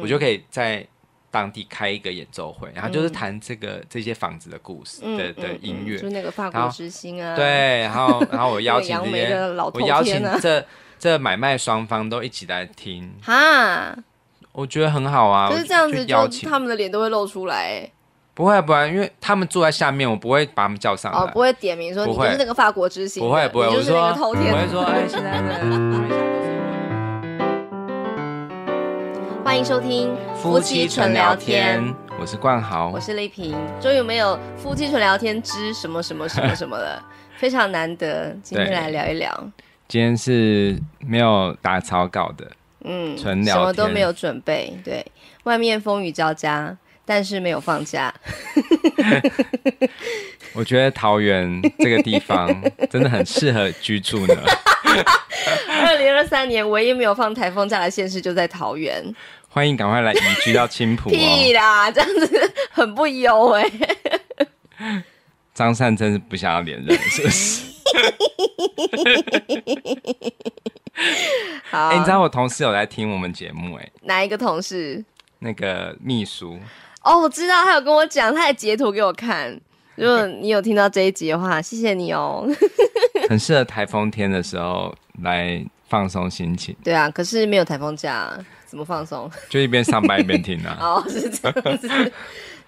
我就可以在当地开一个演奏会，然后就是谈这个这些房子的故事的的音乐，就那个法国之星啊。对，然后然后我 邀请这些，我邀请这这买卖双方都一起来听 哈，我觉得很好啊。就是这样子邀请，他们的脸都会露出来。不会不会，因为他们坐在下面，我不会把他们叫上来。哦，不会点名说你就是那个法国之星，不会不会，就说，我会说哎，现在的。欢迎收听夫妻纯聊天，我是冠豪，我是丽萍。终于没有夫妻纯聊天之什么什么什么什么了，非常难得。今天来聊一聊。今天是没有打草稿的，嗯，纯聊什么都没有准备。对，外面风雨交加，但是没有放假。我觉得桃园这个地方 真的很适合居住呢。二零二三年唯一没有放台风假的县市就在桃园。欢迎赶快来移居到青浦哦！屁啦，这样子很不优哎。张善真是不想要连任，是不是？好，你知道我同事有在听我们节目哎？哪一个同事？那个秘书。哦，我知道，他有跟我讲，他也截图给我看。如果你有听到这一集的话，谢谢你哦。很适合台风天的时候来放松心情。对啊，可是没有台风假。不放松，就一边上班一边听啊！哦，是这样子，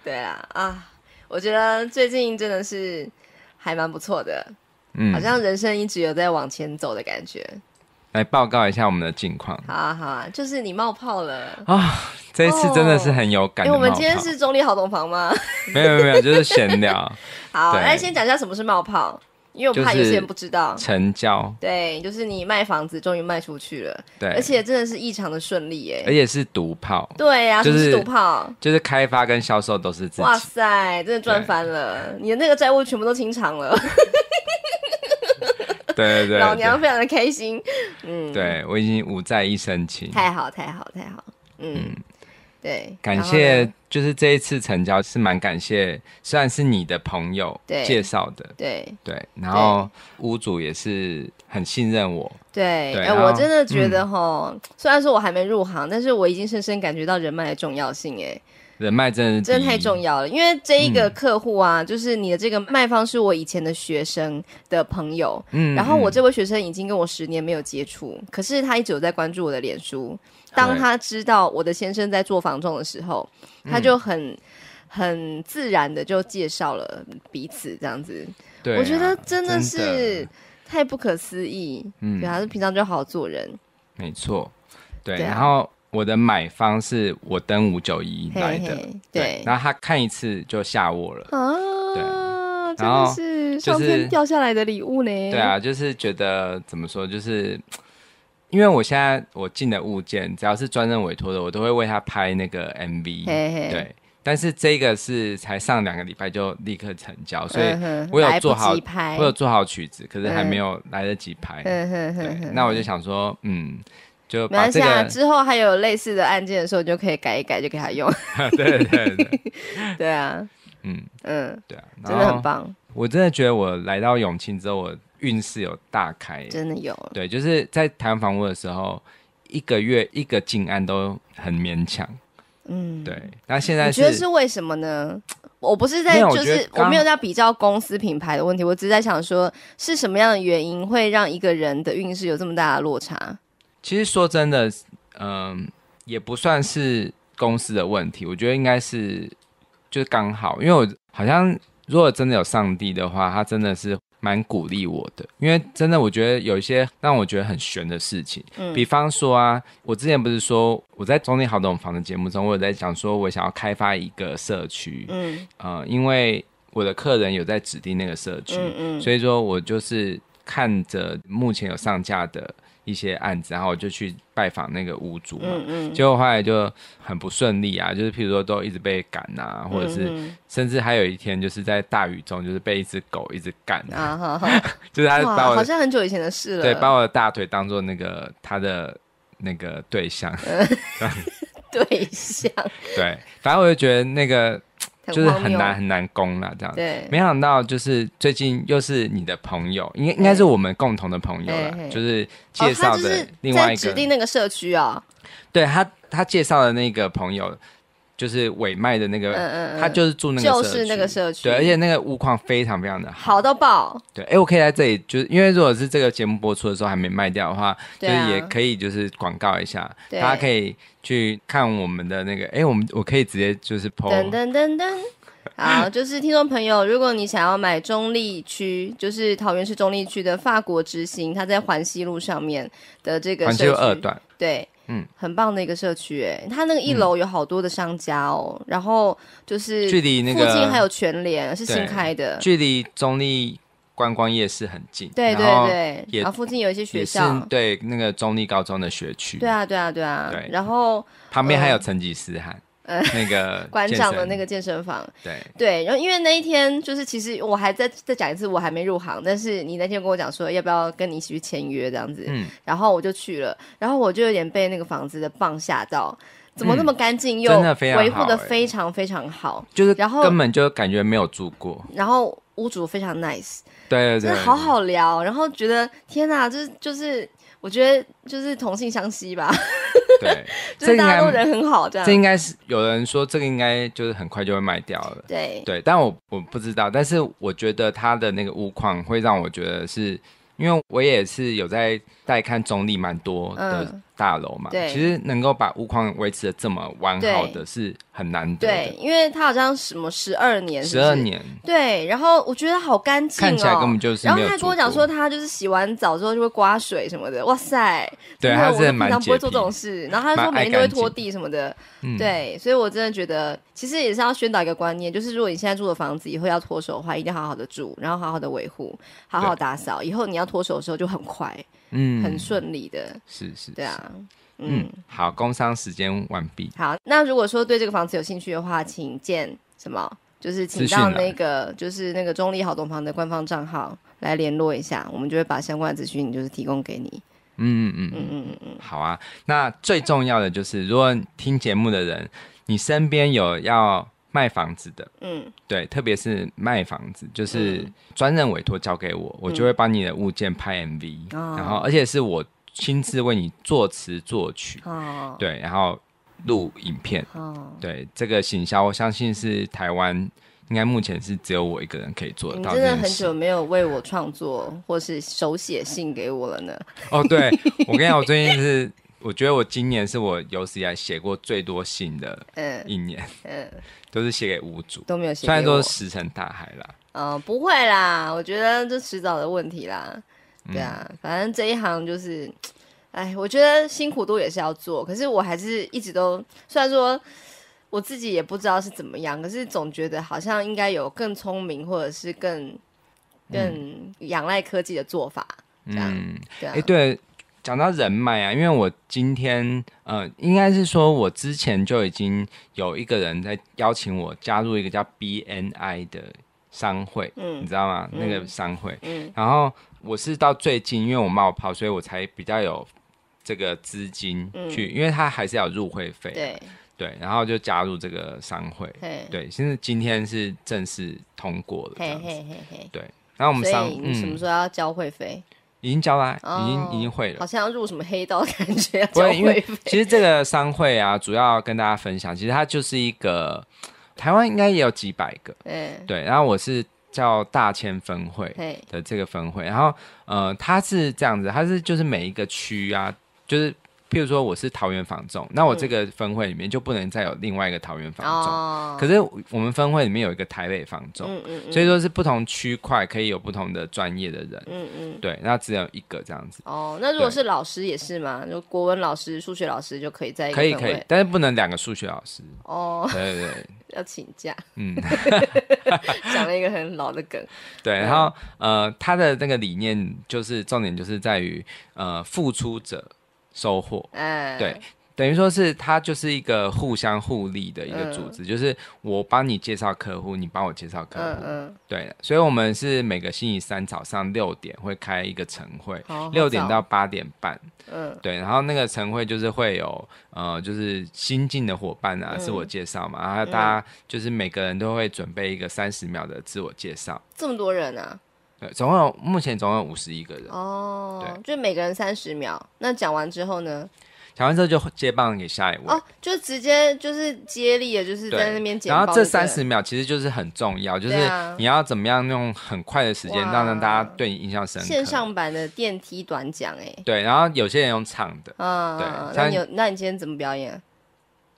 对啊啊！我觉得最近真的是还蛮不错的，嗯，好像人生一直有在往前走的感觉。来报告一下我们的近况，好啊，好，啊，就是你冒泡了啊！这次真的是很有感。我们今天是中立好同房吗？没有没有，就是闲聊。好，来先讲一下什么是冒泡。因为我怕有些人不知道成交，对，就是你卖房子终于卖出去了，对，而且真的是异常的顺利，哎，而且是独炮，对呀，是独炮，就是开发跟销售都是自己，哇塞，真的赚翻了，你的那个债务全部都清偿了，对对对，老娘非常的开心，嗯，对我已经无债一身轻，太好太好太好，嗯，对，感谢。就是这一次成交是蛮感谢，虽然是你的朋友介绍的，对对，然后屋主也是很信任我，对，哎，我真的觉得哈，虽然说我还没入行，但是我已经深深感觉到人脉的重要性哎。人脉真真的太重要了，因为这一个客户啊，就是你的这个卖方是我以前的学生的朋友，嗯，然后我这位学生已经跟我十年没有接触，可是他一直有在关注我的脸书。当他知道我的先生在做房仲的时候，他就很很自然的就介绍了彼此，这样子，我觉得真的是太不可思议。嗯，对，还是平常就好做人，没错，对，然后。我的买方是我登五九一来的，对。然后他看一次就下我了，啊，对。然后是就是掉下来的礼物呢？对啊，就是觉得怎么说，就是因为我现在我进的物件，只要是专任委托的，我都会为他拍那个 MV。对。但是这个是才上两个礼拜就立刻成交，所以我有做好我有做好曲子，可是还没有来得及拍。那我就想说，嗯。没关系啊，之后还有类似的案件的时候，你就可以改一改，就给他用。对对对，对啊，嗯嗯，对啊，真的很棒。我真的觉得我来到永庆之后，我运势有大开，真的有。对，就是在谈房屋的时候，一个月一个进安都很勉强。嗯，对。那现在我觉得是为什么呢？我不是在就是我没有在比较公司品牌的问题，我只是在想说，是什么样的原因会让一个人的运势有这么大的落差？其实说真的，嗯，也不算是公司的问题。我觉得应该是，就是刚好，因为我好像如果真的有上帝的话，他真的是蛮鼓励我的。因为真的，我觉得有一些让我觉得很悬的事情。嗯。比方说啊，我之前不是说我在《总理好懂房》的节目中，我有在讲说，我想要开发一个社区。嗯。呃，因为我的客人有在指定那个社区，嗯嗯，所以说我就是看着目前有上架的。一些案子，然后我就去拜访那个屋主嘛，结果后来就很不顺利啊，就是譬如说都一直被赶啊，或者是甚至还有一天就是在大雨中，就是被一只狗一直赶，就是他把我好像很久以前的事了，对，把我的大腿当做那个他的那个对象，对象，对，反正我就觉得那个。就是很难很难攻了这样，没想到就是最近又是你的朋友，应该应该是我们共同的朋友了，就是介绍的另外一个指定那个社区啊，对他他介绍的那个朋友。就是尾卖的那个，他就是住那个，就是那个社区，对，而且那个物况非常非常的，好到爆。对，哎，我可以在这里，就是因为如果是这个节目播出的时候还没卖掉的话，就是也可以就是广告一下，大家可以去看我们的那个，哎，我们我可以直接就是抛。噔噔噔噔，好，就是听众朋友，如果你想要买中立区，就是桃园市中立区的法国之星，它在环西路上面的这个环西二段，对。嗯，很棒的一个社区，哎，它那个一楼有好多的商家哦，然后就是距离那个附近还有全联是新开的，距离中立观光夜市很近，对对对，也附近有一些学校，对，那个中立高中的学区，对啊对啊对啊，对，然后旁边还有成吉思汗。呃，那个 馆长的那个健身房，对对，然后因为那一天就是其实我还在再讲一次，我还没入行，但是你那天跟我讲说要不要跟你一起去签约这样子，嗯，然后我就去了，然后我就有点被那个房子的棒吓到，怎么那么干净又维护的非常非常好，就是然后根本就感觉没有住过，然后屋主非常 nice，对对对，好好聊，然后觉得天哪，这就是。我觉得就是同性相吸吧，对，这大家都人很好，这应该是有人说这个应该就是很快就会卖掉了，对对，但我我不知道，但是我觉得它的那个物况会让我觉得是因为我也是有在。带看总理蛮多的大楼嘛，对，其实能够把屋况维持的这么完好的是很难得。对，因为它好像什么十二年，十二年。对，然后我觉得好干净哦，看起来根本就是。然后他还跟我讲说，他就是洗完澡之后就会刮水什么的。哇塞，对，我真的蛮。不会做这种事，然后他说每天都会拖地什么的，对，所以我真的觉得其实也是要宣导一个观念，就是如果你现在住的房子，以后要脱手的话，一定要好好的住，然后好好的维护，好好打扫，以后你要脱手的时候就很快。嗯，很顺利的，是是，对啊，嗯，好，工商时间完毕。好，那如果说对这个房子有兴趣的话，请见什么？就是请到那个，就是那个中立好东房的官方账号来联络一下，我们就会把相关的资讯，就是提供给你。嗯嗯嗯嗯嗯嗯，好啊。那最重要的就是，如果听节目的人，你身边有要。卖房子的，嗯，对，特别是卖房子，就是专任委托交给我，我就会把你的物件拍 MV，然后而且是我亲自为你作词作曲，对，然后录影片，对，这个行销我相信是台湾，应该目前是只有我一个人可以做到。你真的很久没有为我创作或是手写信给我了呢？哦，对，我跟你讲，我最近是。我觉得我今年是我有史以来写过最多信的一年，嗯，都是写给五组，都没有，虽然是石沉大海啦。嗯，不会啦，我觉得这迟早的问题啦，对啊，反正这一行就是，哎，我觉得辛苦度也是要做，可是我还是一直都，虽然说我自己也不知道是怎么样，可是总觉得好像应该有更聪明或者是更更仰赖科技的做法，这样，哎，对。讲到人脉啊，因为我今天呃，应该是说，我之前就已经有一个人在邀请我加入一个叫 BNI 的商会，嗯，你知道吗？那个商会，嗯，然后我是到最近，因为我冒泡，所以我才比较有这个资金去，因为他还是要入会费，对对，然后就加入这个商会，对对，现在今天是正式通过了，嘿嘿嘿嘿，对，然后我们商，你什么时候要交会费？已经交了，已经已经会了，好像要入什么黑道感觉，不，因为其实这个商会啊，主要跟大家分享，其实它就是一个台湾应该也有几百个，对，然后我是叫大千分会的这个分会，然后呃，它是这样子，它是就是每一个区啊，就是。譬如说我是桃园房总，那我这个分会里面就不能再有另外一个桃园房总。可是我们分会里面有一个台北房总，嗯嗯嗯，所以说是不同区块可以有不同的专业的人，嗯嗯，对，那只有一个这样子。哦，那如果是老师也是吗？就国文老师、数学老师就可以在一起。可以可以，但是不能两个数学老师。哦，对对对，要请假。嗯，讲了一个很老的梗。对，然后呃，他的那个理念就是重点就是在于呃，付出者。收获，哎、对，等于说是它就是一个互相互利的一个组织，就是我帮你介绍客户，你帮我介绍客户，对，所以，我们是每个星期三早上六点会开一个晨会，六点到八点半，嗯，对，然后那个晨会就是会有，呃，就是新进的伙伴啊，自我介绍嘛，然后大家就是每个人都会准备一个三十秒的自我介绍，这么多人啊。对，总共有目前总共有五十一个人哦，对，就每个人三十秒。那讲完之后呢？讲完之后就接棒给下一位哦，就直接就是接力的，就是在那边讲。然后这三十秒其实就是很重要，就是你要怎么样用很快的时间，让让大家对你印象深刻。线上版的电梯短讲，哎，对。然后有些人用唱的，嗯，对。那你有？那你今天怎么表演？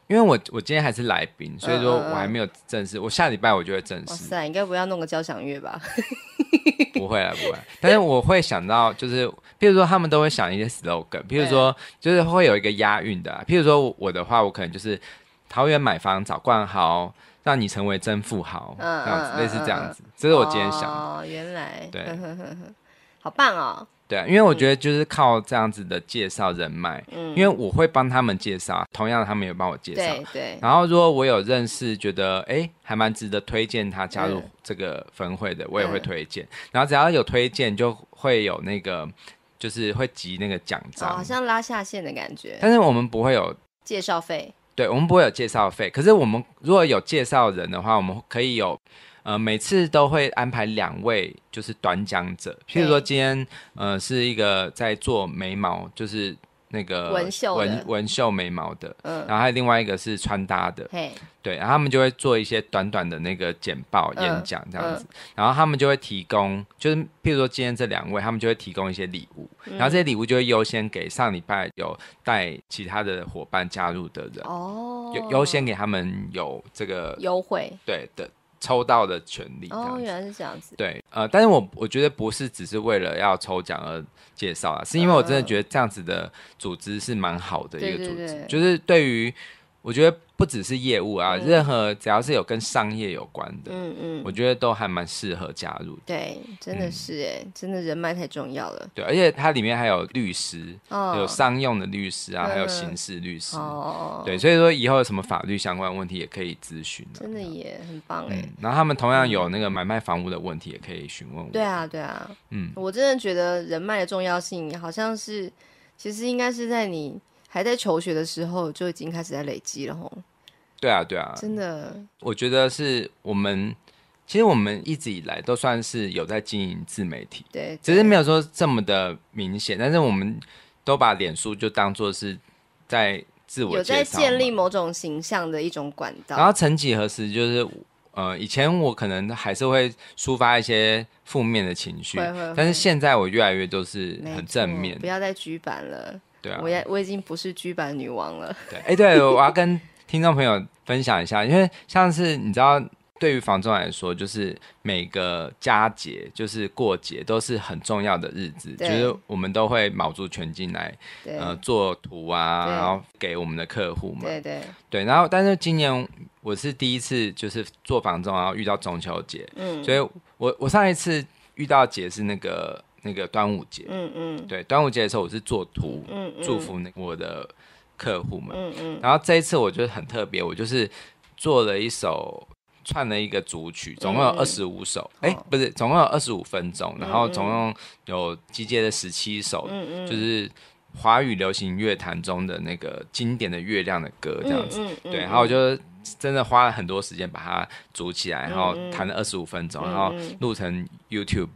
因为我我今天还是来宾，所以说我还没有正式。我下礼拜我就会正式。哇塞，应该不要弄个交响乐吧？不会了，不会。但是我会想到，就是譬如说，他们都会想一些 slogan，譬如说就是会有一个押韵的，譬如说我的话，我可能就是桃园买房找冠豪，让你成为真富豪，这样子，类似这样子。这是我今天想。哦，原来对，好棒哦。对，因为我觉得就是靠这样子的介绍人脉，嗯，因为我会帮他们介绍，同样他们也帮我介绍，对对。然后如果我有认识，觉得哎还蛮值得推荐他加入这个分会的，我也会推荐。然后只要有推荐，就会有那个就是会集那个奖章，好像拉下线的感觉。但是我们不会有介绍费，对，我们不会有介绍费。可是我们如果有介绍人的话，我们可以有。呃，每次都会安排两位，就是短讲者。譬如说今天，呃，是一个在做眉毛，就是那个纹绣纹纹绣眉毛的。嗯，然后还有另外一个是穿搭的。对，然后他们就会做一些短短的那个简报演讲这样子。然后他们就会提供，就是譬如说今天这两位，他们就会提供一些礼物。然后这些礼物就会优先给上礼拜有带其他的伙伴加入的人。哦，优优先给他们有这个优惠，对的。抽到的权利哦，原来是这样子。对，呃，但是我我觉得不是只是为了要抽奖而介绍啊，是因为我真的觉得这样子的组织是蛮好的一个组织，就是对于。我觉得不只是业务啊，任何只要是有跟商业有关的，嗯嗯，我觉得都还蛮适合加入的。对，真的是哎，真的人脉太重要了。对，而且它里面还有律师，有商用的律师啊，还有刑事律师。哦哦。对，所以说以后有什么法律相关问题也可以咨询，真的也很棒哎。然后他们同样有那个买卖房屋的问题，也可以询问我。对啊，对啊。嗯，我真的觉得人脉的重要性，好像是其实应该是在你。还在求学的时候就已经开始在累积了吼。对啊对啊，真的，我觉得是我们其实我们一直以来都算是有在经营自媒体，对，只是没有说这么的明显，但是我们都把脸书就当做是在自我有在建立某种形象的一种管道。然后，曾几何时就是呃，以前我可能还是会抒发一些负面的情绪，但是现在我越来越都是很正面，不要再举板了。对啊，我也我已经不是居版女王了。对，哎，对，我要跟听众朋友分享一下，因为上次你知道，对于房仲来说，就是每个佳节，就是过节都是很重要的日子，就是我们都会卯足全劲来，呃，做图啊，然后给我们的客户嘛。对对对，然后但是今年我是第一次就是做房仲，然后遇到中秋节，嗯，所以我我上一次遇到节是那个。那个端午节，嗯嗯，对，端午节的时候我是做图，嗯嗯，祝福那我的客户们，嗯嗯，然后这一次我觉得很特别，我就是做了一首串了一个组曲，总共有二十五首，哎，不是，总共有二十五分钟，然后总共有集结的十七首，嗯嗯，就是华语流行乐坛中的那个经典的月亮的歌这样子，对，然后我就。真的花了很多时间把它组起来，然后弹了二十五分钟，然后录成 YouTube，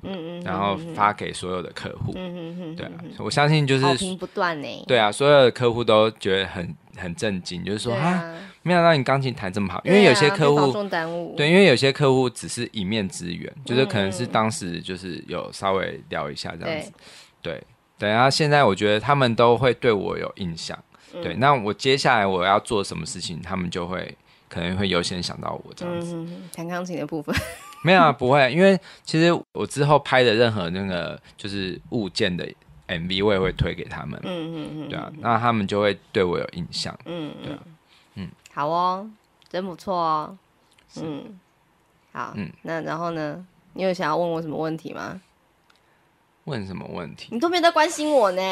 然后发给所有的客户。对，啊，我相信就是不断哎。对啊，所有的客户都觉得很很震惊，就是说啊，没想到你钢琴弹这么好。因为有些客户，对，因为有些客户只是一面之缘，就是可能是当时就是有稍微聊一下这样子。对，等下现在我觉得他们都会对我有印象。对，那我接下来我要做什么事情，他们就会。可能会优先想到我这样子，弹钢琴的部分 没有啊，不会，因为其实我之后拍的任何那个就是物件的 MV，我也会推给他们，嗯嗯嗯，对啊，那他们就会对我有印象，嗯，对，嗯，好哦，真不错哦，嗯，好，嗯，那然后呢，你有想要问我什么问题吗？问什么问题？你都没在关心我呢。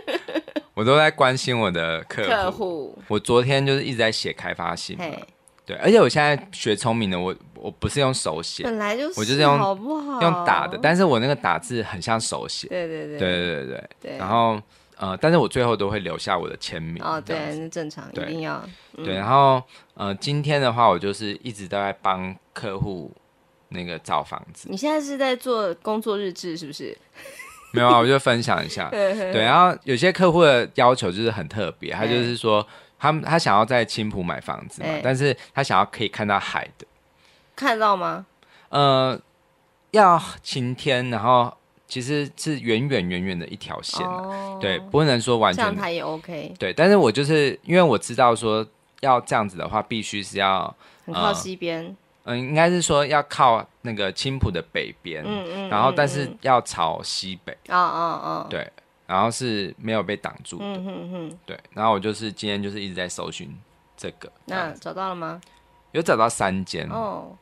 我都在关心我的客户。客户，我昨天就是一直在写开发信，对，而且我现在学聪明了，我我不是用手写，本来就我就是用用打的，但是我那个打字很像手写，对对对，对对对对。然后呃，但是我最后都会留下我的签名，哦对，那正常一定要对。然后呃，今天的话，我就是一直都在帮客户那个找房子。你现在是在做工作日志，是不是？没有啊，我就分享一下。对，然后有些客户的要求就是很特别，他就是说，他他想要在青浦买房子嘛，但是他想要可以看到海的，看到吗？呃，要晴天，然后其实是远远远远的一条线，对，不能说完全。这样也 OK。对，但是我就是因为我知道说要这样子的话，必须是要很靠西边。嗯，应该是说要靠那个青浦的北边，嗯嗯，然后但是要朝西北，啊啊啊，对，然后是没有被挡住的，嗯嗯嗯，对，然后我就是今天就是一直在搜寻这个，那找到了吗？有找到三间哦，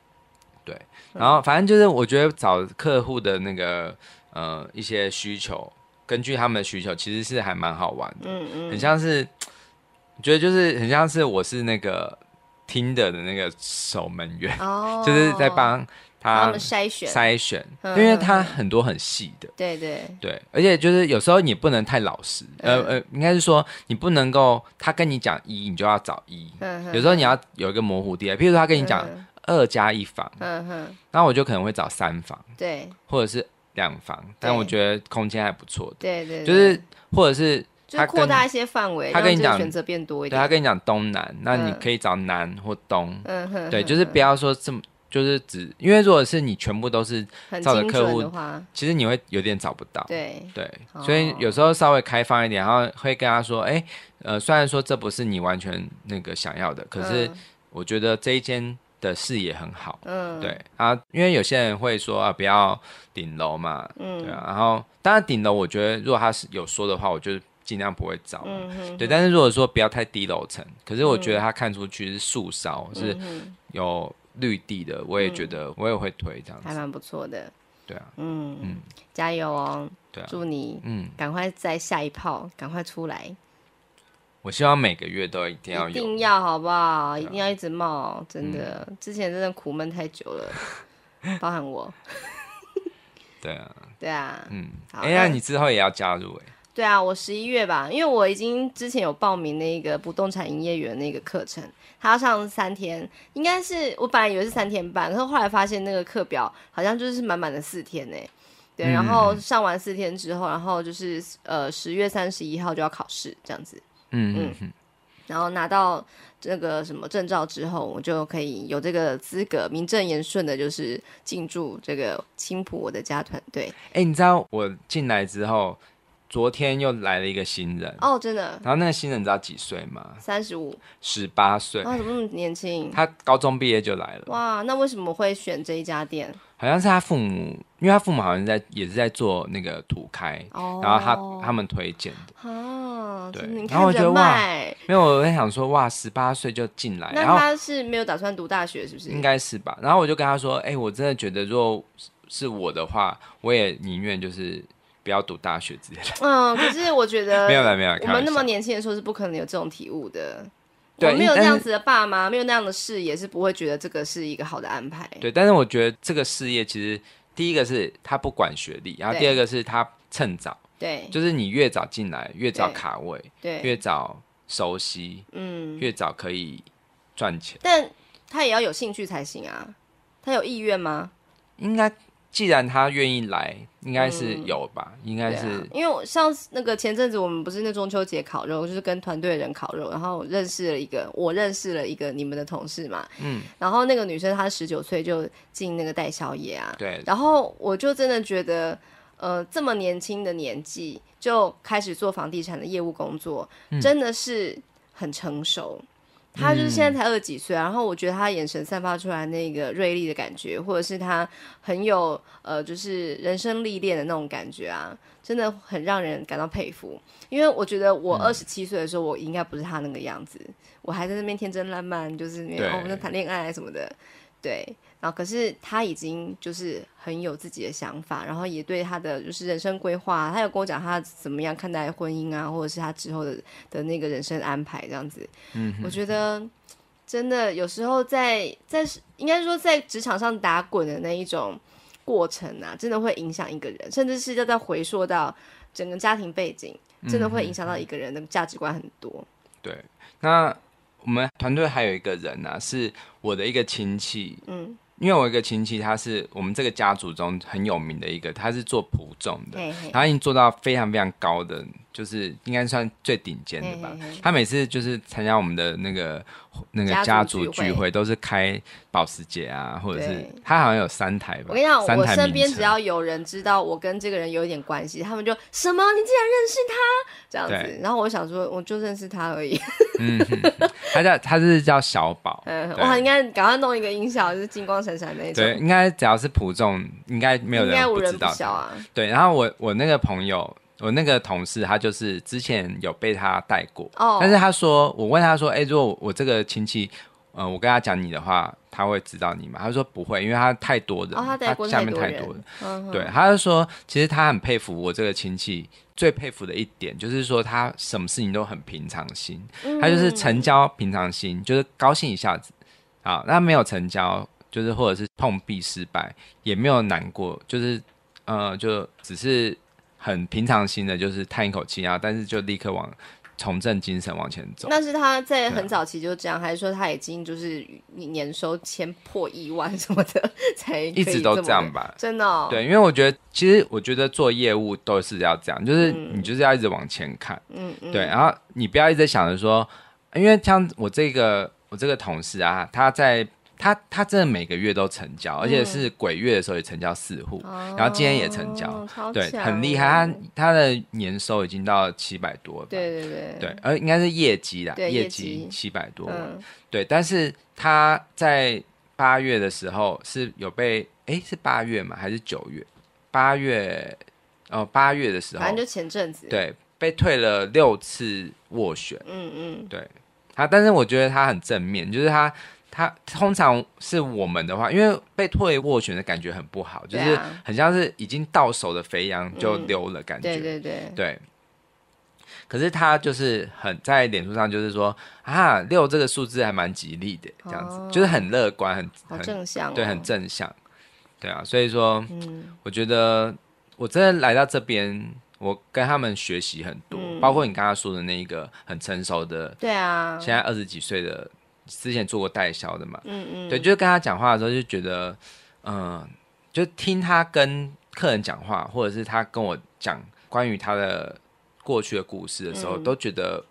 对，然后反正就是我觉得找客户的那个呃一些需求，根据他们的需求，其实是还蛮好玩的，嗯嗯，很像是，觉得就是很像是我是那个。听的的那个守门员，就是在帮他筛选筛选，因为他很多很细的，对对对，而且就是有时候你不能太老实，呃呃，应该是说你不能够他跟你讲一，你就要找一，有时候你要有一个模糊带，譬如说他跟你讲二加一房，嗯哼，那我就可能会找三房，对，或者是两房，但我觉得空间还不错的，对对，就是或者是。就扩大一些范围，他跟你讲选择变多一点。他跟你讲东南，那你可以找南或东。嗯哼，对，就是不要说这么，就是只因为如果是你全部都是照着客户的话，其实你会有点找不到。对对，所以有时候稍微开放一点，然后会跟他说：“哎，呃，虽然说这不是你完全那个想要的，可是我觉得这一间的视野很好。”嗯，对啊，因为有些人会说啊，不要顶楼嘛。嗯，对，然后当然顶楼，我觉得如果他是有说的话，我就。尽量不会早了，对。但是如果说不要太低楼层，可是我觉得它看出去是树梢，是有绿地的，我也觉得我也会推这样。还蛮不错的。对啊。嗯嗯，加油哦！对啊，祝你嗯赶快再下一炮，赶快出来。我希望每个月都一定要一定要好不好？一定要一直冒，真的，之前真的苦闷太久了，包含我。对啊。对啊。嗯。哎，那你之后也要加入哎。对啊，我十一月吧，因为我已经之前有报名那个不动产营业员那个课程，他要上三天，应该是我本来以为是三天半，可是后来发现那个课表好像就是满满的四天呢。对，然后上完四天之后，然后就是呃十月三十一号就要考试，这样子。嗯嗯。然后拿到这个什么证照之后，我就可以有这个资格，名正言顺的就是进驻这个青浦我的家团队。哎，你知道我进来之后。昨天又来了一个新人哦，真的。然后那个新人知道几岁吗？三十五，十八岁。他怎么那么年轻？他高中毕业就来了。哇，那为什么会选这一家店？好像是他父母，因为他父母好像在也是在做那个土开，然后他他们推荐。哦，对，你看人脉。没有，我在想说，哇，十八岁就进来。那他是没有打算读大学，是不是？应该是吧。然后我就跟他说，哎，我真的觉得，如果是我的话，我也宁愿就是。不要读大学之类的。嗯，可是我觉得没有了，没有。我们那么年轻的时候是不可能有这种体悟的。对，没有这样子的爸妈，没有那样的事业，是不会觉得这个是一个好的安排。对，但是我觉得这个事业其实，第一个是他不管学历，然后第二个是他趁早。对，就是你越早进来，越早卡位，对，越早熟悉，嗯，越早可以赚钱。但他也要有兴趣才行啊，他有意愿吗？应该。既然他愿意来，应该是有吧？应该是，因为我像那个前阵子我们不是那中秋节烤肉，就是跟团队的人烤肉，然后认识了一个，我认识了一个你们的同事嘛。嗯，然后那个女生她十九岁就进那个代销业啊。对，然后我就真的觉得，呃，这么年轻的年纪就开始做房地产的业务工作，真的是很成熟。他就是现在才二十几岁，然后我觉得他眼神散发出来那个锐利的感觉，或者是他很有呃，就是人生历练的那种感觉啊，真的很让人感到佩服。因为我觉得我二十七岁的时候，我应该不是他那个样子，我还在那边天真烂漫，就是那边我们谈恋爱什么的，对。然后，可是他已经就是很有自己的想法，然后也对他的就是人生规划，他有跟我讲他怎么样看待婚姻啊，或者是他之后的的那个人生安排这样子。嗯，我觉得真的有时候在在应该说在职场上打滚的那一种过程啊，真的会影响一个人，甚至是要再回溯到整个家庭背景，真的会影响到一个人的价值观很多。对，那我们团队还有一个人呢，是我的一个亲戚。嗯。因为我一个亲戚，他是我们这个家族中很有名的一个，他是做普种的，他已经做到非常非常高的。就是应该算最顶尖的吧。他每次就是参加我们的那个那个家族聚会，都是开保时捷啊，或者是他好像有三台吧。我跟你讲，我身边只要有人知道我跟这个人有点关系，他们就什么你竟然认识他这样子。然后我想说，我就认识他而已。嗯，他叫他是叫小宝。嗯，哇，应该赶快弄一个音效，就是金光闪闪那种。对，应该只要是普众，应该没有人不知道啊。对，然后我我那个朋友。我那个同事，他就是之前有被他带过，但是他说，我问他说，哎，如果我这个亲戚，呃，我跟他讲你的话，他会知道你吗？他说不会，因为他太多人，他下面太多人。对，他就说，其实他很佩服我这个亲戚，最佩服的一点就是说，他什么事情都很平常心，他就是成交平常心，就是高兴一下子，好，那没有成交，就是或者是碰壁失败，也没有难过，就是呃，就只是。很平常心的，就是叹一口气啊，但是就立刻往重振精神往前走。那是他在很早期就这样，还是说他已经就是年收千破一万什么的才一直都这样吧？真的对，因为我觉得其实我觉得做业务都是要这样，就是你就是要一直往前看，嗯嗯，对，然后你不要一直想着说，因为像我这个我这个同事啊，他在。他他真的每个月都成交，而且是鬼月的时候也成交四户，然后今天也成交，对，很厉害。他他的年收已经到七百多，对对对对，而应该是业绩啦，业绩七百多万，对。但是他在八月的时候是有被，哎，是八月吗？还是九月？八月哦，八月的时候，反正就前阵子，对，被退了六次斡旋，嗯嗯，对他。但是我觉得他很正面，就是他。他通常是我们的话，因为被退握拳的感觉很不好，就是很像是已经到手的肥羊就溜了感觉。对对对对。可是他就是很在脸书上就是说啊六这个数字还蛮吉利的，这样子就是很乐观很很对很正向，对啊，所以说我觉得我真的来到这边，我跟他们学习很多，包括你刚刚说的那一个很成熟的，对啊，现在二十几岁的。之前做过代销的嘛，嗯嗯，对，就是跟他讲话的时候就觉得，嗯，就听他跟客人讲话，或者是他跟我讲关于他的过去的故事的时候，都觉得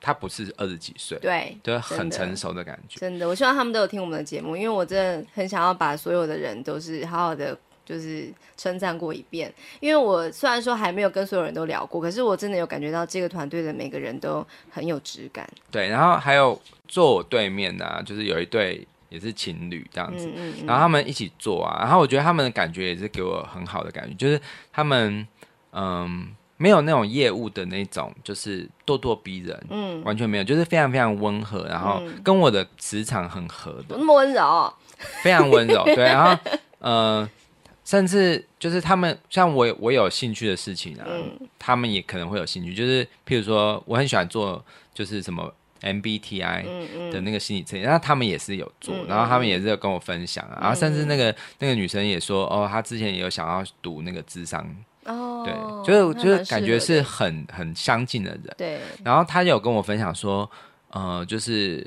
他不是二十几岁，对，就很成熟的感觉。真的，我希望他们都有听我们的节目，因为我真的很想要把所有的人都是好好的就是称赞过一遍。因为我虽然说还没有跟所有人都聊过，可是我真的有感觉到这个团队的每个人都很有质感。对，然后还有。坐我对面呢，就是有一对也是情侣这样子，然后他们一起坐啊，然后我觉得他们的感觉也是给我很好的感觉，就是他们嗯没有那种业务的那种就是咄咄逼人，嗯，完全没有，就是非常非常温和，然后跟我的磁场很合，的，那么温柔，非常温柔，对，然后呃，甚至就是他们像我我有兴趣的事情啊，他们也可能会有兴趣，就是譬如说我很喜欢做就是什么。M B T I 的那个心理测验，那他们也是有做，然后他们也是有跟我分享啊，然后甚至那个那个女生也说，哦，她之前也有想要读那个智商，哦，对，就是就是感觉是很很相近的人，对。然后她有跟我分享说，呃，就是，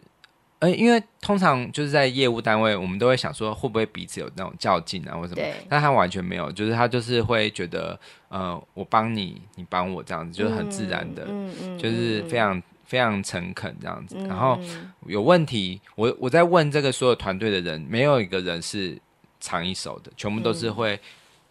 呃，因为通常就是在业务单位，我们都会想说会不会彼此有那种较劲啊或什么，但她完全没有，就是她就是会觉得，呃，我帮你，你帮我这样子，就是很自然的，嗯嗯，就是非常。非常诚恳这样子，然后有问题，我我在问这个所有团队的人，没有一个人是藏一手的，全部都是会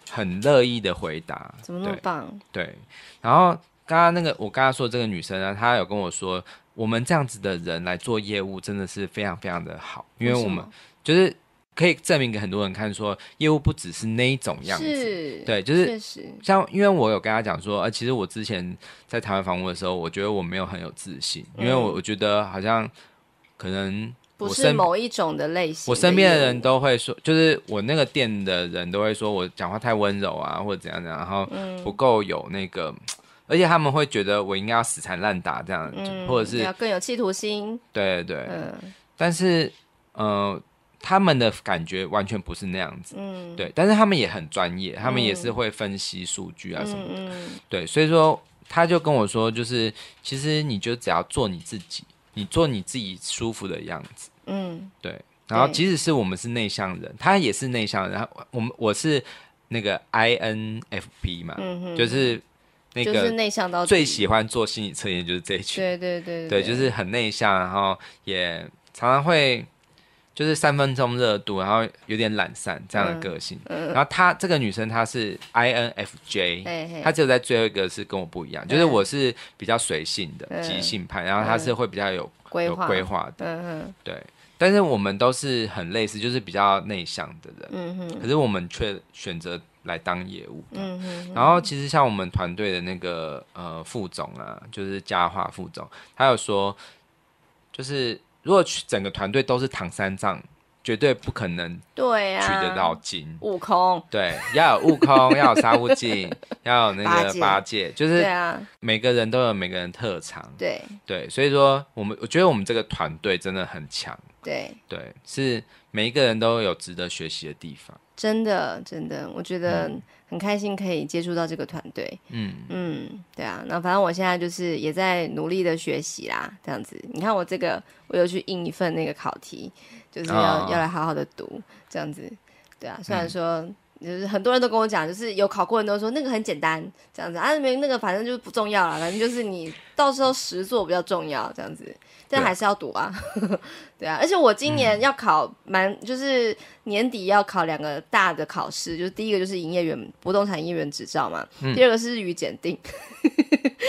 很乐意的回答。怎么那么棒？对。然后刚刚那个我刚刚说这个女生呢，她有跟我说，我们这样子的人来做业务真的是非常非常的好，因为我们就是。可以证明给很多人看，说业务不只是那一种样子，对，就是像，因为我有跟他讲说，呃，其实我之前在台湾房屋的时候，我觉得我没有很有自信，因为我我觉得好像可能不是某一种的类型，我身边的人都会说，就是我那个店的人都会说我讲话太温柔啊，或者怎样样，然后不够有那个，而且他们会觉得我应该要死缠烂打这样，或者是要更有企图心，对对对，嗯，但是，呃。他们的感觉完全不是那样子，嗯，对，但是他们也很专业，他们也是会分析数据啊什么的，对，所以说他就跟我说，就是其实你就只要做你自己，你做你自己舒服的样子，嗯，对。然后即使是我们是内向人，他也是内向人，然后我们我是那个 INFp 嘛，嗯就是那个内向到最喜欢做心理测验，就是这一群，对对对对，就是很内向，然后也常常会。就是三分钟热度，然后有点懒散这样的个性。然后她这个女生她是 I N F J，她只有在最后一个是跟我不一样，就是我是比较随性的即兴派，然后她是会比较有有规划的。嗯对。但是我们都是很类似，就是比较内向的人。嗯可是我们却选择来当业务的。然后其实像我们团队的那个呃副总啊，就是嘉化副总，他有说就是。如果去整个团队都是唐三藏，绝对不可能对呀取得到金。悟空对，要有悟空，要有沙悟净，要有那个八戒，就是每个人都有每个人特长。对对，所以说我们我觉得我们这个团队真的很强。对对，是每一个人都有值得学习的地方。真的真的，我觉得。很开心可以接触到这个团队，嗯嗯，对啊，那反正我现在就是也在努力的学习啦，这样子。你看我这个，我又去印一份那个考题，就是要要来好好的读，这样子。对啊，虽然说就是很多人都跟我讲，就是有考过人都说那个很简单，这样子啊，没那个反正就不重要了，反正就是你到时候实做比较重要，这样子。但还是要读啊，对啊，而且我今年要考，蛮就是年底要考两个大的考试，就是第一个就是营业员不动产营业员执照嘛，第二个是日语检定。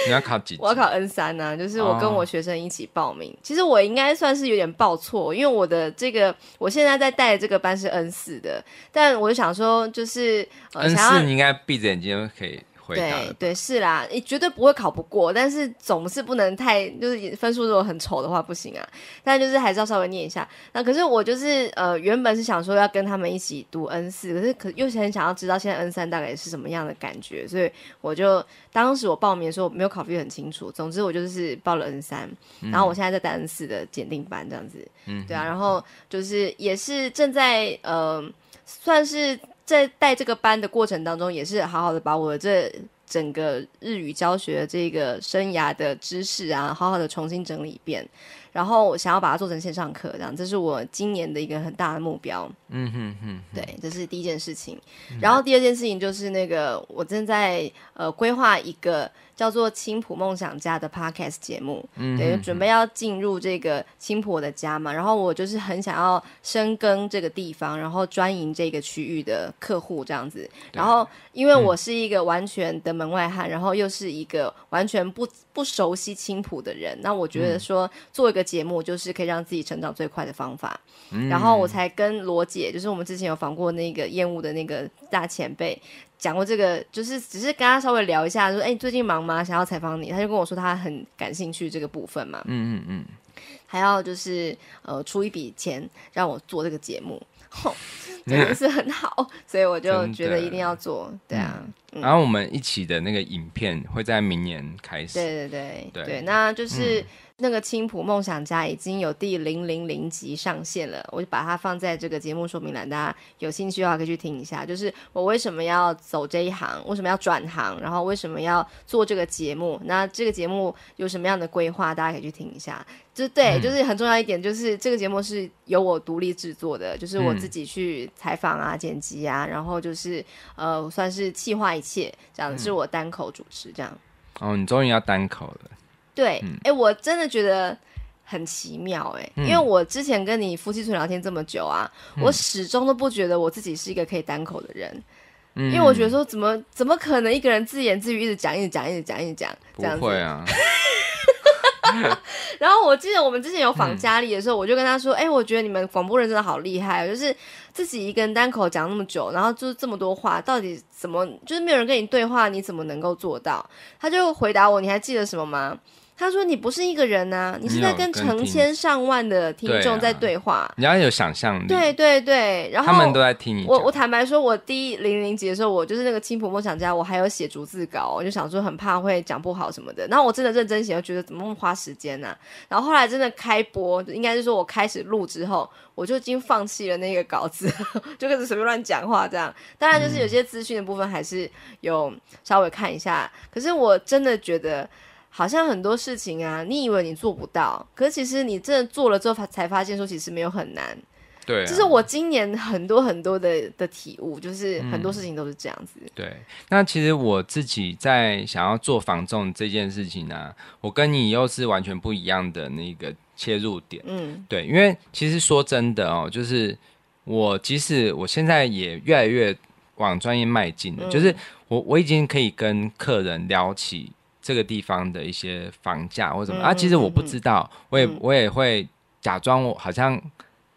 你要考几？我要考 N 三呢，就是我跟我学生一起报名。其实我应该算是有点报错，因为我的这个我现在在带这个班是 N 四的，但我就想说，就是 N 四你应该闭着眼睛可以。对对是啦，你绝对不会考不过，但是总是不能太就是分数如果很丑的话不行啊。但就是还是要稍微念一下。那可是我就是呃原本是想说要跟他们一起读 N 四，可是可又很想要知道现在 N 三大概是什么样的感觉，所以我就当时我报名的时候没有考虑很清楚。总之我就是报了 N 三，然后我现在在单 N 四的检定班这样子。嗯，对啊，然后就是也是正在嗯算是。在带这个班的过程当中，也是好好的把我这整个日语教学这个生涯的知识啊，好好的重新整理一遍，然后我想要把它做成线上课，这样，这是我今年的一个很大的目标。嗯哼哼，对，这是第一件事情。然后第二件事情就是那个，我正在呃规划一个。叫做青浦梦想家的 podcast 节目，等于准备要进入这个青浦的家嘛。然后我就是很想要深耕这个地方，然后专营这个区域的客户这样子。然后因为我是一个完全的门外汉，然后又是一个完全不不熟悉青浦的人，那我觉得说做一个节目就是可以让自己成长最快的方法。然后我才跟罗姐，就是我们之前有访过那个厌恶的那个大前辈。讲过这个，就是只是跟他稍微聊一下，说哎，最近忙吗？想要采访你，他就跟我说他很感兴趣这个部分嘛，嗯嗯嗯，还要就是呃出一笔钱让我做这个节目，真 不 是很好，所以我就觉得一定要做，对啊，然后我们一起的那个影片会在明年开始，对对对对，那就是。那个青浦梦想家已经有第零零零集上线了，我就把它放在这个节目说明栏，大家有兴趣的话可以去听一下。就是我为什么要走这一行，为什么要转行，然后为什么要做这个节目？那这个节目有什么样的规划？大家可以去听一下。就对，就是很重要一点，就是这个节目是由我独立制作的，就是我自己去采访啊、剪辑啊，然后就是呃，算是气划一切，讲的是我单口主持这样。哦，你终于要单口了。对，哎，我真的觉得很奇妙，哎，因为我之前跟你夫妻纯聊天这么久啊，我始终都不觉得我自己是一个可以单口的人，因为我觉得说怎么怎么可能一个人自言自语一直讲一直讲一直讲一直讲这样子啊，然后我记得我们之前有访佳丽的时候，我就跟他说，哎，我觉得你们广播人真的好厉害，就是自己一个人单口讲那么久，然后就是这么多话，到底怎么就是没有人跟你对话，你怎么能够做到？他就回答我，你还记得什么吗？他说：“你不是一个人啊，你是在跟成千上万的听众在对话。你要有想象。”对对对，然后他们都在听你。我我坦白说，我第一零零集的时候，我就是那个青浦梦想家，我还有写逐字稿，我就想说很怕会讲不好什么的。然后我真的认真写，我觉得怎么那么花时间呢？然后后来真的开播，应该是说我开始录之后，我就已经放弃了那个稿子，就开始随便乱讲话这样。当然，就是有些资讯的部分还是有稍微看一下。可是我真的觉得。好像很多事情啊，你以为你做不到，可其实你真的做了之后，才才发现说其实没有很难。对，就是我今年很多很多的的体悟，就是很多事情都是这样子。对，那其实我自己在想要做防重这件事情呢，我跟你又是完全不一样的那个切入点。嗯，对，因为其实说真的哦，就是我即使我现在也越来越往专业迈进，就是我我已经可以跟客人聊起。这个地方的一些房价或什么啊，其实我不知道，我也我也会假装我好像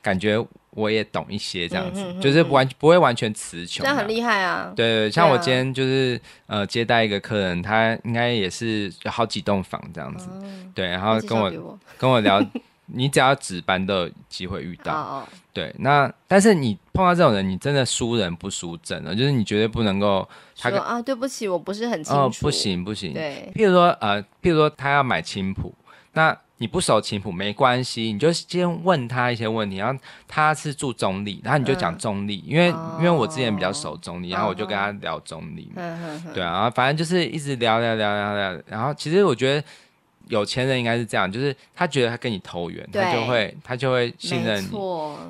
感觉我也懂一些这样子，就是完不会完全词穷，那很厉害啊。对，像我今天就是呃接待一个客人，他应该也是有好几栋房这样子，对，然后跟我跟我聊。你只要值班都有机会遇到，对。那但是你碰到这种人，你真的输人不输阵了，就是你绝对不能够。他啊，对不起，我不是很清楚。不行不行，对。譬如说呃，譬如说他要买琴谱，那你不熟琴谱没关系，你就先问他一些问题，然后他是住中立，然后你就讲中立，因为因为我之前比较熟中立，然后我就跟他聊中立，对啊，反正就是一直聊聊聊聊聊，然后其实我觉得。有钱人应该是这样，就是他觉得他跟你投缘，他就会他就会信任你。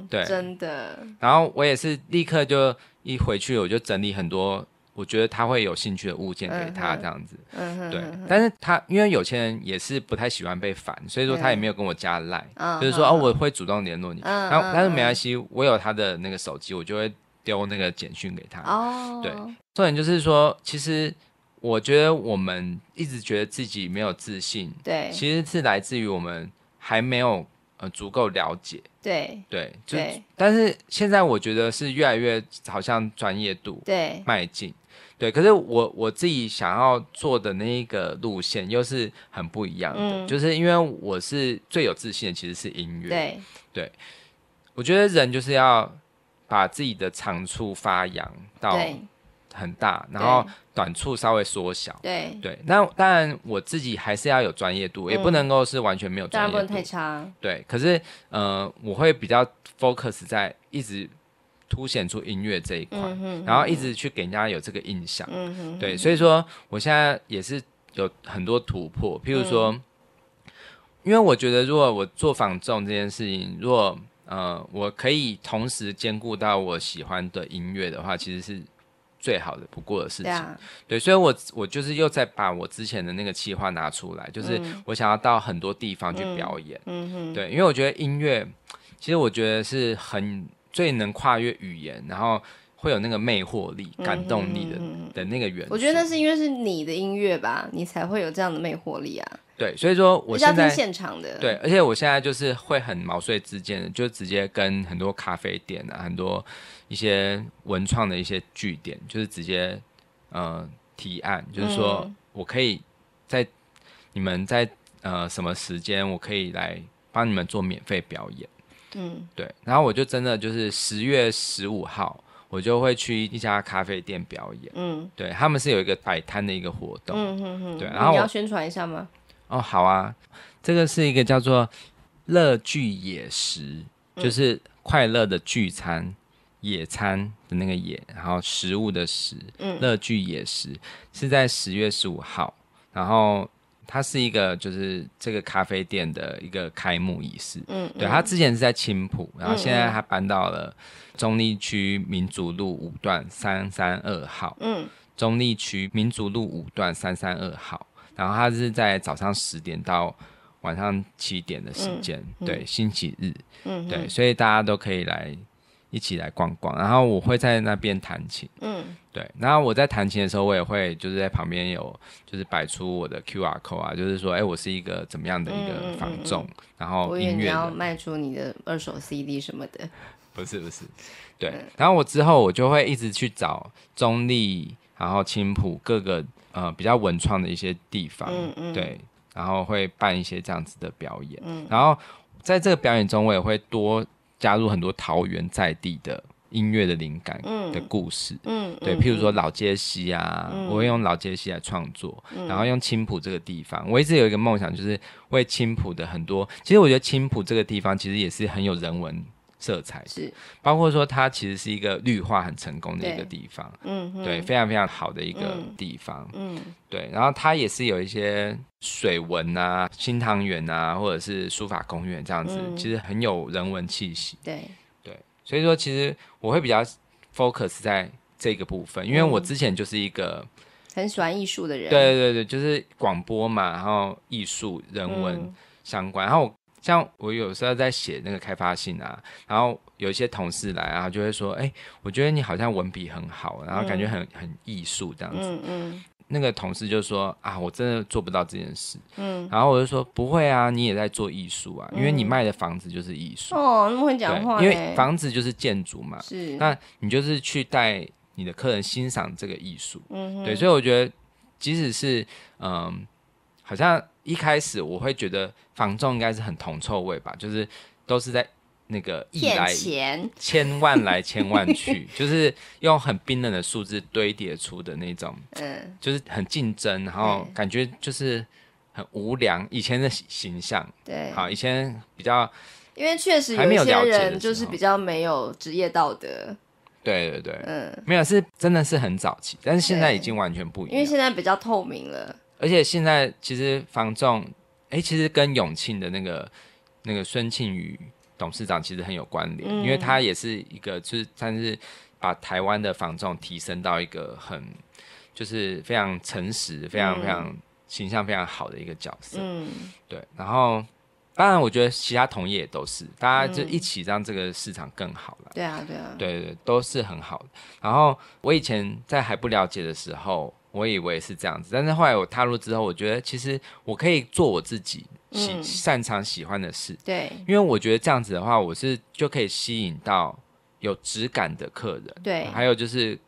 对，真的。然后我也是立刻就一回去，我就整理很多我觉得他会有兴趣的物件给他，这样子。嗯嗯。对，但是他因为有钱人也是不太喜欢被烦，所以说他也没有跟我加 Line，就是说哦我会主动联络你。嗯。然后，但是没关系，我有他的那个手机，我就会丢那个简讯给他。哦。对，重点就是说，其实。我觉得我们一直觉得自己没有自信，对，其实是来自于我们还没有呃足够了解，对对，就但是现在我觉得是越来越好像专业度对迈进，对，可是我我自己想要做的那一个路线又是很不一样的，就是因为我是最有自信的其实是音乐，对对，我觉得人就是要把自己的长处发扬到。很大，然后短处稍微缩小。对对，那当然我自己还是要有专业度，也不能够是完全没有专业度。不能太差。对，可是呃，我会比较 focus 在一直凸显出音乐这一块，然后一直去给人家有这个印象。嗯嗯。对，所以说我现在也是有很多突破。譬如说，因为我觉得如果我做仿妆这件事情，如果呃我可以同时兼顾到我喜欢的音乐的话，其实是。最好的不过的事情，对，所以，我我就是又再把我之前的那个计划拿出来，就是我想要到很多地方去表演，嗯哼，对，因为我觉得音乐，其实我觉得是很最能跨越语言，然后会有那个魅惑力、感动力的的那个元素。我觉得那是因为是你的音乐吧，你才会有这样的魅惑力啊。对，所以说我现在现场的对，而且我现在就是会很毛遂自荐，就直接跟很多咖啡店啊，很多一些文创的一些据点，就是直接呃提案，就是说我可以在你们在呃什么时间，我可以来帮你们做免费表演，嗯，对，然后我就真的就是十月十五号，我就会去一家咖啡店表演，嗯，对，他们是有一个摆摊的一个活动，嗯嗯哼，对，然后你要宣传一下吗？哦，好啊，这个是一个叫做“乐聚野食”，就是快乐的聚餐、野餐的那个“野”，然后食物的“食”。嗯，“乐聚野食”是在十月十五号，然后它是一个就是这个咖啡店的一个开幕仪式。嗯，对，它之前是在青浦，然后现在它搬到了中立区民族路五段三三二号。嗯，中立区民族路五段三三二号。然后他是在早上十点到晚上七点的时间，对，星期日，对，所以大家都可以来一起来逛逛。然后我会在那边弹琴，嗯，对。然后我在弹琴的时候，我也会就是在旁边有就是摆出我的 Q R code，就是说，哎，我是一个怎么样的一个房众，然后音乐要卖出你的二手 CD 什么的，不是不是，对。然后我之后我就会一直去找中立。然后青浦各个呃比较文创的一些地方，对，然后会办一些这样子的表演，然后在这个表演中，我也会多加入很多桃园在地的音乐的灵感的故事，嗯，对，譬如说老街西啊，我会用老街西来创作，然后用青浦这个地方，我一直有一个梦想，就是为青浦的很多，其实我觉得青浦这个地方其实也是很有人文。色彩是，包括说它其实是一个绿化很成功的一个地方，嗯，对，非常非常好的一个地方，嗯，对。然后它也是有一些水文啊、新塘园啊，或者是书法公园这样子，其实很有人文气息，对对。所以说，其实我会比较 focus 在这个部分，因为我之前就是一个很喜欢艺术的人，对对对对，就是广播嘛，然后艺术、人文相关，然后我。像我有时候在写那个开发信啊，然后有一些同事来，啊，就会说：“哎，我觉得你好像文笔很好，然后感觉很很艺术这样子。”嗯嗯，那个同事就说：“啊，我真的做不到这件事。”嗯，然后我就说：“不会啊，你也在做艺术啊，因为你卖的房子就是艺术哦，那么会讲话，因为房子就是建筑嘛，是，那你就是去带你的客人欣赏这个艺术。嗯，对，所以我觉得，即使是嗯，好像。”一开始我会觉得房仲应该是很铜臭味吧，就是都是在那个骗钱，千万来千万去，就是用很冰冷的数字堆叠出的那种，嗯，就是很竞争，然后感觉就是很无良，以前的形象，对，好，以前比较，因为确实有一些人就是比较没有职业道德，对对对，嗯，没有是真的是很早期，但是现在已经完全不一样，因为现在比较透明了。而且现在其实房仲，哎，其实跟永庆的那个那个孙庆宇董事长其实很有关联，因为他也是一个就是，他是把台湾的房仲提升到一个很就是非常诚实、非常非常形象、非常好的一个角色。嗯，对。然后当然，我觉得其他同业也都是，大家就一起让这个市场更好了。对啊，对啊，对对，都是很好的。然后我以前在还不了解的时候。我以为是这样子，但是后来我踏入之后，我觉得其实我可以做我自己喜擅长喜欢的事。对，因为我觉得这样子的话，我是就可以吸引到有质感的客人。对，还有就是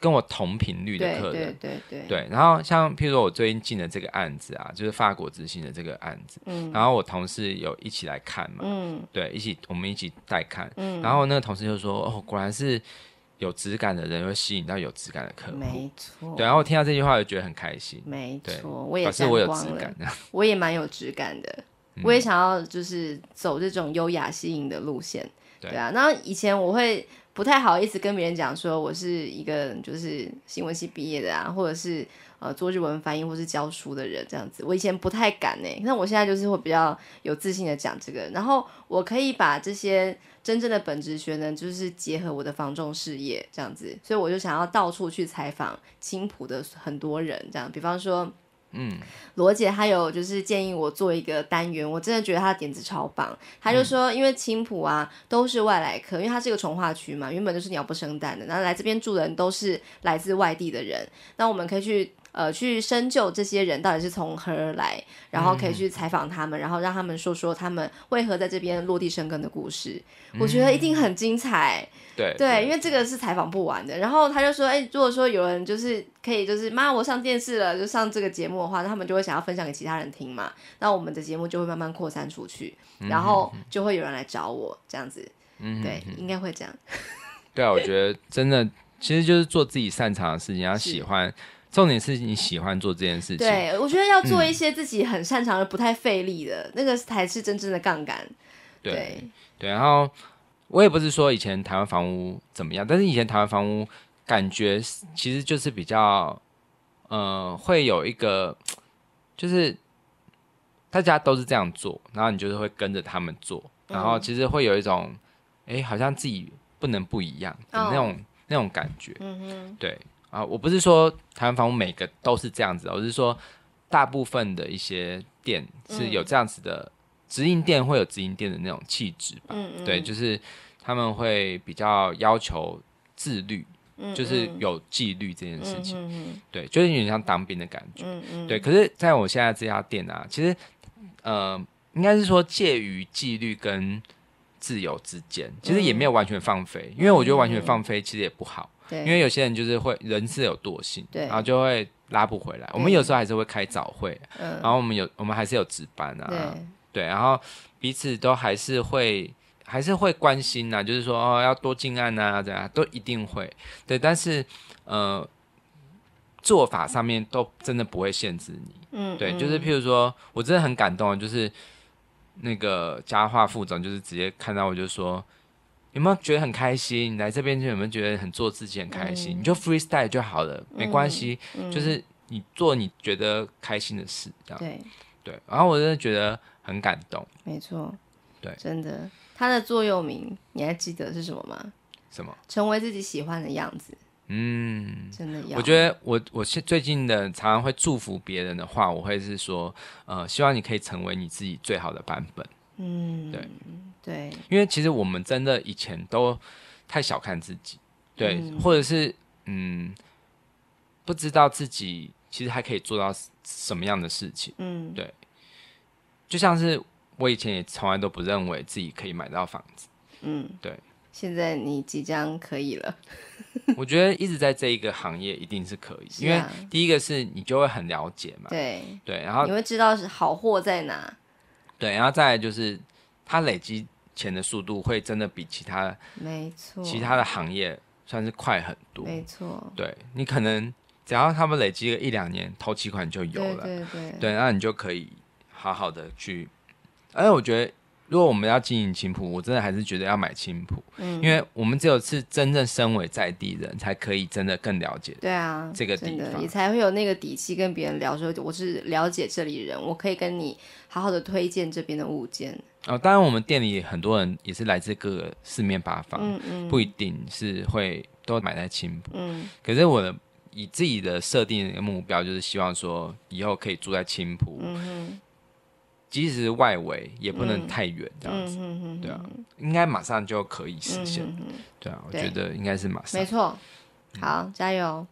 跟我同频率的客人。对对对对。对，然后像譬如说我最近进的这个案子啊，就是法国之星的这个案子。嗯。然后我同事有一起来看嘛？嗯。对，一起我们一起带看。嗯。然后那个同事就说：“哦，果然是。”有质感的人会吸引到有质感的客户，没错。对，然后听到这句话，就觉得很开心，没错。也是，我有质感，我也蛮有质感的，我也想要就是走这种优雅吸引的路线。对啊，那以前我会不太好意思跟别人讲说，我是一个就是新闻系毕业的啊，或者是。呃，做日文翻译或是教书的人这样子，我以前不太敢呢。那我现在就是会比较有自信的讲这个，然后我可以把这些真正的本职学能，就是结合我的防重事业这样子，所以我就想要到处去采访青浦的很多人，这样。比方说，嗯，罗姐她有就是建议我做一个单元，我真的觉得她的点子超棒。她就说，因为青浦啊都是外来客，因为它是一个从化区嘛，原本就是鸟不生蛋的，那来这边住的人都是来自外地的人，那我们可以去。呃，去深究这些人到底是从何而来，然后可以去采访他们，然后让他们说说他们为何在这边落地生根的故事，我觉得一定很精彩。对对，因为这个是采访不完的。然后他就说：“哎，如果说有人就是可以，就是妈，我上电视了，就上这个节目的话，那他们就会想要分享给其他人听嘛。那我们的节目就会慢慢扩散出去，然后就会有人来找我这样子。对，应该会这样。对啊，我觉得真的其实就是做自己擅长的事情，要喜欢。”重点是你喜欢做这件事情，对我觉得要做一些自己很擅长的、不太费力的那个才是真正的杠杆。对对，然后我也不是说以前台湾房屋怎么样，但是以前台湾房屋感觉其实就是比较，呃，会有一个就是大家都是这样做，然后你就是会跟着他们做，然后其实会有一种哎，好像自己不能不一样那种那种感觉。嗯嗯，对。啊，我不是说台湾房屋每个都是这样子，我是说大部分的一些店是有这样子的直营店，会有直营店的那种气质吧。嗯嗯。对，就是他们会比较要求自律，就是有纪律这件事情。嗯嗯。对，就是有点像当兵的感觉。嗯嗯。对，可是在我现在这家店啊，其实呃，应该是说介于纪律跟自由之间，其实也没有完全放飞，因为我觉得完全放飞其实也不好。因为有些人就是会人是有惰性，然后就会拉不回来。我们有时候还是会开早会，然后我们有我们还是有值班啊，对，然后彼此都还是会还是会关心呐，就是说哦要多进案啊，这样都一定会。对，但是呃做法上面都真的不会限制你，嗯，对，就是譬如说我真的很感动，就是那个嘉化副总就是直接看到我就说。有没有觉得很开心？你来这边就有没有觉得很做自己很开心？你就 freestyle 就好了，没关系，就是你做你觉得开心的事，这样对。对，然后我真的觉得很感动。没错，对，真的。他的座右铭你还记得是什么吗？什么？成为自己喜欢的样子。嗯，真的要。我觉得我我最近的常常会祝福别人的话，我会是说，呃，希望你可以成为你自己最好的版本。嗯，对。对，因为其实我们真的以前都太小看自己，对，或者是嗯，不知道自己其实还可以做到什么样的事情，嗯，对。就像是我以前也从来都不认为自己可以买到房子，嗯，对。现在你即将可以了，我觉得一直在这一个行业一定是可以，因为第一个是你就会很了解嘛，对对，然后你会知道是好货在哪，对，然后再就是它累积。钱的速度会真的比其他没错，其他的行业算是快很多。没错，对你可能只要他们累积一两年，投几款就有了。对对对，对，那你就可以好好的去。而且我觉得，如果我们要经营青浦，我真的还是觉得要买青浦，因为我们只有是真正身为在地人才可以真的更了解。对啊，这个地方你才会有那个底气跟别人聊说，我是了解这里人，我可以跟你好好的推荐这边的物件。哦，当然，我们店里很多人也是来自各个四面八方，不一定是会都买在青浦。嗯，可是我以自己的设定目标，就是希望说以后可以住在青浦，嗯，即使是外围也不能太远这样子。嗯对啊，应该马上就可以实现。对啊，我觉得应该是马上。没错，好，加油。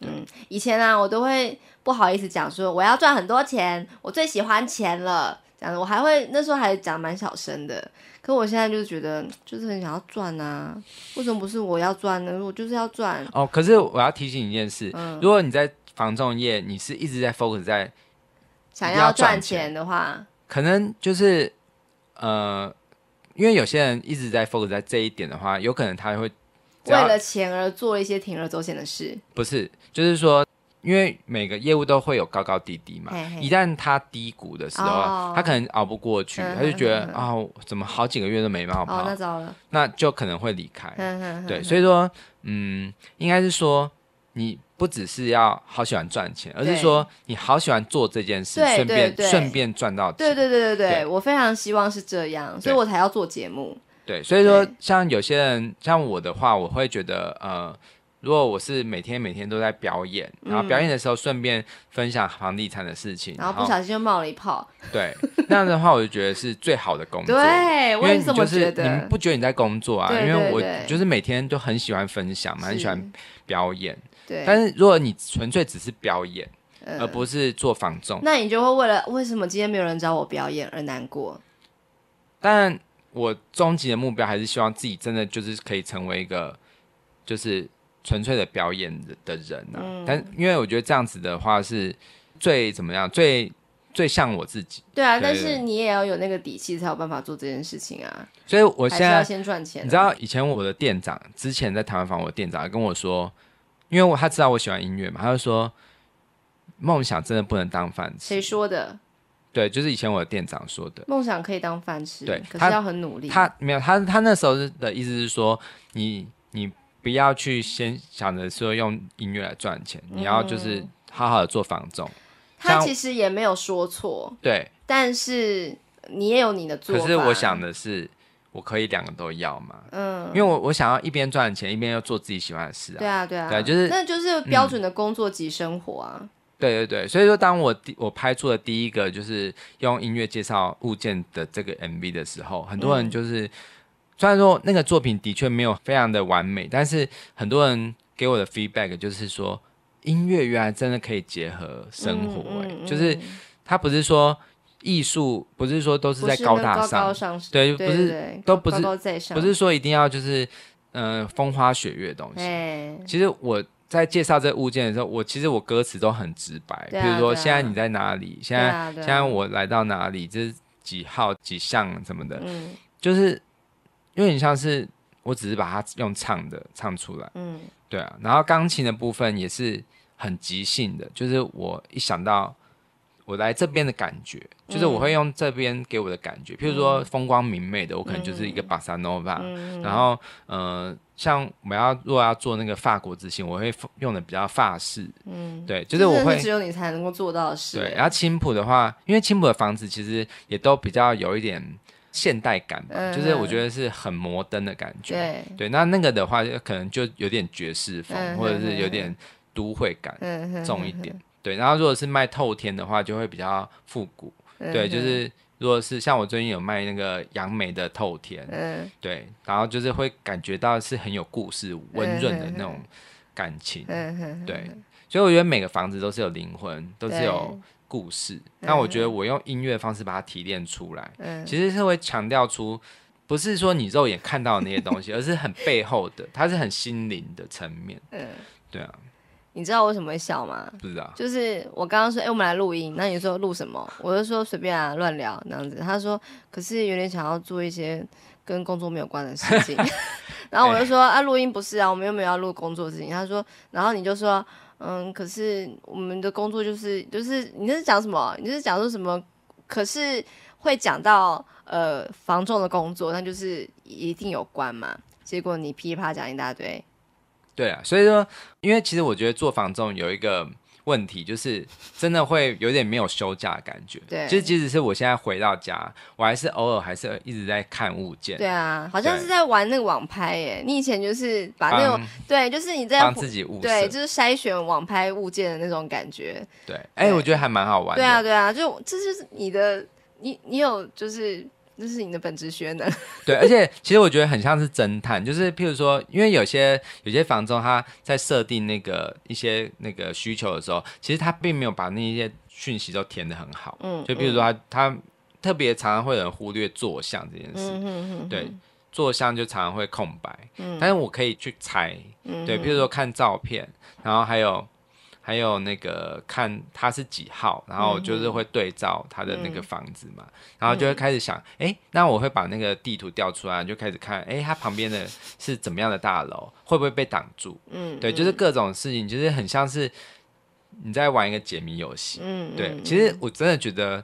嗯，以前啊，我都会不好意思讲说我要赚很多钱，我最喜欢钱了。讲的我还会那时候还讲蛮小声的，可我现在就是觉得就是很想要赚啊！为什么不是我要赚呢？我就是要赚哦。可是我要提醒一件事：如果你在防重业，你是一直在 focus 在想要赚钱的话，可能就是呃，因为有些人一直在 focus 在这一点的话，有可能他会为了钱而做一些铤而走险的事。不是，就是说。因为每个业务都会有高高低低嘛，一旦他低谷的时候，他可能熬不过去，他就觉得啊，怎么好几个月都没办法跑，那那就可能会离开。对，所以说，嗯，应该是说，你不只是要好喜欢赚钱，而是说你好喜欢做这件事，顺便顺便赚到钱。对对对对对，我非常希望是这样，所以我才要做节目。对，所以说，像有些人像我的话，我会觉得呃。如果我是每天每天都在表演，然后表演的时候顺便分享房地产的事情，然后不小心就冒了一泡，对，那样的话我就觉得是最好的工作。对，为什么觉得？你不觉得你在工作啊？因为我就是每天都很喜欢分享，蛮喜欢表演。对。但是如果你纯粹只是表演，而不是做仿众，那你就会为了为什么今天没有人找我表演而难过。但我终极的目标还是希望自己真的就是可以成为一个，就是。纯粹的表演的人呢？但因为我觉得这样子的话是最怎么样？最最像我自己。对啊，但是你也要有那个底气才有办法做这件事情啊。所以我现在要先赚钱。你知道以前我的店长，之前在台湾房我店长跟我说，因为我他知道我喜欢音乐嘛，他就说梦想真的不能当饭吃。谁说的？对，就是以前我的店长说的，梦想可以当饭吃，对，可是要很努力。他没有，他他那时候的意思是说，你你。不要去先想着说用音乐来赚钱，你要就是好好的做房仲。他其实也没有说错，对。但是你也有你的做法。我想的是，我可以两个都要嘛。嗯，因为我我想要一边赚钱，一边要做自己喜欢的事。啊。对啊，对啊，对，就是那就是标准的工作及生活啊。对对对，所以说当我我拍出了第一个就是用音乐介绍物件的这个 MV 的时候，很多人就是。虽然说那个作品的确没有非常的完美，但是很多人给我的 feedback 就是说，音乐原来真的可以结合生活，哎，就是他不是说艺术，不是说都是在高大上，对，不是都不是高高不是说一定要就是嗯风花雪月的东西。其实我在介绍这物件的时候，我其实我歌词都很直白，比如说现在你在哪里，现在现在我来到哪里，这是几号几项什么的，嗯，就是。有点像是，我只是把它用唱的唱出来，嗯，对啊。然后钢琴的部分也是很即兴的，就是我一想到我来这边的感觉，就是我会用这边给我的感觉。譬如说风光明媚的，我可能就是一个巴萨诺瓦。然后，呃，像我们要如果要做那个法国之星，我会用的比较法式，嗯，对，就是我会只有你才能够做到的事。对，然后青浦的话，因为青浦的房子其实也都比较有一点。现代感吧，就是我觉得是很摩登的感觉。对对，那那个的话就可能就有点爵士风，或者是有点都会感重一点。对，然后如果是卖透天的话，就会比较复古。对，就是如果是像我最近有卖那个杨梅的透嗯、对，然后就是会感觉到是很有故事、温润的那种感情。对，所以我觉得每个房子都是有灵魂，都是有。故事，那我觉得我用音乐方式把它提炼出来，嗯、其实是会强调出，不是说你肉眼看到的那些东西，而是很背后的，它是很心灵的层面。嗯，对啊。你知道为什么会笑吗？不知道。就是我刚刚说，哎，我们来录音，那你说录什么？我就说随便啊，乱聊那样子。他说，可是有点想要做一些跟工作没有关的事情。然后我就说，啊，录音不是啊，我们又没有要录工作的事情。他说，然后你就说。嗯，可是我们的工作就是就是，你那是讲什么？你是讲说什么？可是会讲到呃防重的工作，那就是一定有关嘛。结果你噼里啪啦讲一大堆。对啊，所以说，因为其实我觉得做防重有一个。问题就是真的会有点没有休假的感觉，对。就即使是我现在回到家，我还是偶尔还是一直在看物件，对啊，好像是在玩那个网拍耶。你以前就是把那种对，就是你在自己物对，就是筛选网拍物件的那种感觉，对。哎，我觉得还蛮好玩。对啊，对啊，就这就是你的，你你有就是。这是你的本职学能。对，而且其实我觉得很像是侦探，就是譬如说，因为有些有些房东他在设定那个一些那个需求的时候，其实他并没有把那些讯息都填的很好。嗯，就譬如说他他特别常常会有人忽略坐向这件事。嗯嗯嗯。对，坐像就常常会空白。嗯，但是我可以去猜。嗯，对，譬如说看照片，然后还有。还有那个看它是几号，然后就是会对照他的那个房子嘛，然后就会开始想，哎，那我会把那个地图调出来，就开始看，哎，它旁边的是怎么样的大楼，会不会被挡住？嗯，对，就是各种事情，就是很像是你在玩一个解谜游戏。嗯，对，其实我真的觉得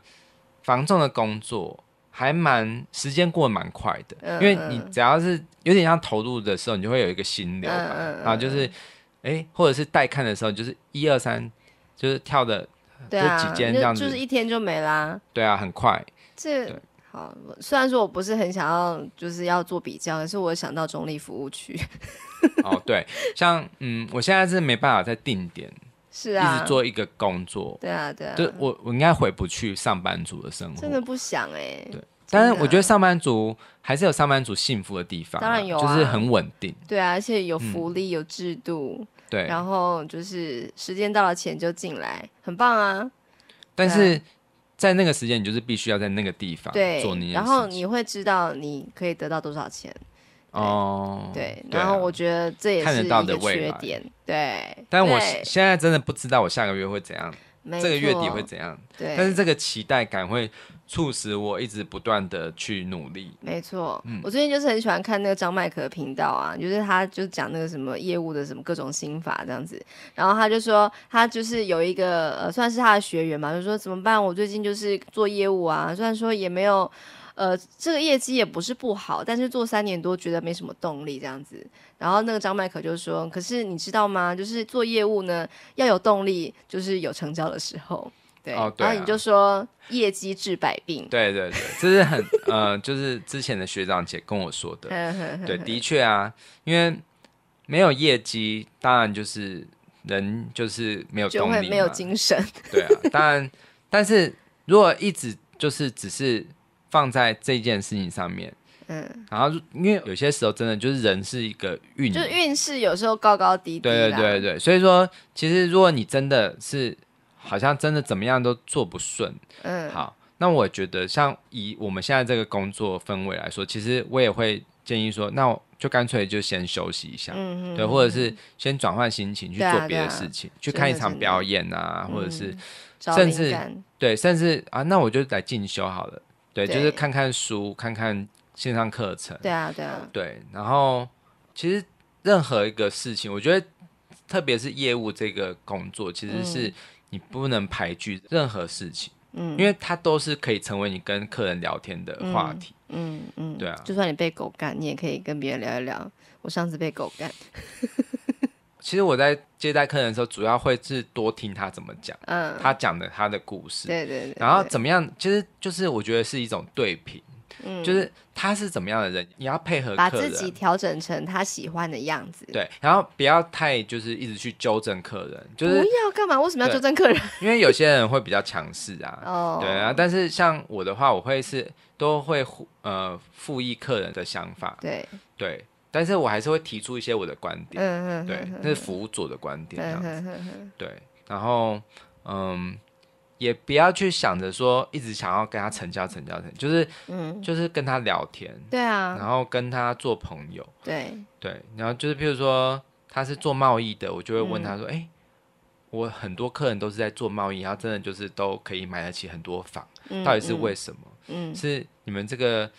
房仲的工作还蛮时间过得蛮快的，因为你只要是有点像投入的时候，你就会有一个心流嘛，啊，就是。哎，或者是带看的时候，就是一二三，就是跳的，对啊，几间这样子，就是一天就没啦。对啊，很快。这好，虽然说我不是很想要，就是要做比较，可是我想到中立服务区。哦，对，像嗯，我现在是没办法再定点，是啊，一直做一个工作。对啊，对啊。就我，我应该回不去上班族的生活。真的不想哎。对，但是我觉得上班族还是有上班族幸福的地方，当然有，就是很稳定。对啊，而且有福利，有制度。对，然后就是时间到了，钱就进来，很棒啊！但是在那个时间，你就是必须要在那个地方对。然后你会知道你可以得到多少钱哦，对。然后我觉得这也是一个缺点，对。但我现在真的不知道我下个月会怎样，这个月底会怎样。对，但是这个期待感会。促使我一直不断的去努力。没错，嗯，我最近就是很喜欢看那个张麦克的频道啊，就是他就是讲那个什么业务的什么各种心法这样子。然后他就说，他就是有一个呃算是他的学员嘛，就说怎么办？我最近就是做业务啊，虽然说也没有，呃，这个业绩也不是不好，但是做三年多觉得没什么动力这样子。然后那个张麦克就说，可是你知道吗？就是做业务呢要有动力，就是有成交的时候。对，然后你就说业绩治百病。对对对，这是很呃，就是之前的学长姐跟我说的。对，的确啊，因为没有业绩，当然就是人就是没有动力，没有精神。对啊，当然，但是如果一直就是只是放在这件事情上面，嗯，然后因为有些时候真的就是人是一个运，就是运势有时候高高低低。对对对对，所以说其实如果你真的是。好像真的怎么样都做不顺，嗯，好，那我觉得像以我们现在这个工作氛围来说，其实我也会建议说，那我就干脆就先休息一下，嗯嗯，对，或者是先转换心情去做别的事情，去看一场表演啊，或者是甚至对，甚至啊，那我就来进修好了，对，就是看看书，看看线上课程，对啊对啊，对，然后其实任何一个事情，我觉得特别是业务这个工作，其实是。你不能排拒任何事情，嗯，因为它都是可以成为你跟客人聊天的话题，嗯嗯，对啊，就算你被狗干，你也可以跟别人聊一聊。我上次被狗干，其实我在接待客人的时候，主要会是多听他怎么讲，嗯，他讲的他的故事，对对对，然后怎么样，其实就是我觉得是一种对品。就是他是怎么样的人，你要配合，把自己调整成他喜欢的样子。对，然后不要太就是一直去纠正客人，就是不要干嘛？为什么要纠正客人？因为有些人会比较强势啊。哦，对啊，但是像我的话，我会是都会呃附议客人的想法。对对，但是我还是会提出一些我的观点。嗯嗯，对，那是辅佐的观点这样子。对，然后嗯。也不要去想着说，一直想要跟他成交、成交、成交，就是，嗯，就是跟他聊天，对啊，然后跟他做朋友，对对，然后就是譬如说他是做贸易的，我就会问他说：“哎，我很多客人都是在做贸易，然后真的就是都可以买得起很多房，到底是为什么？嗯，是你们这个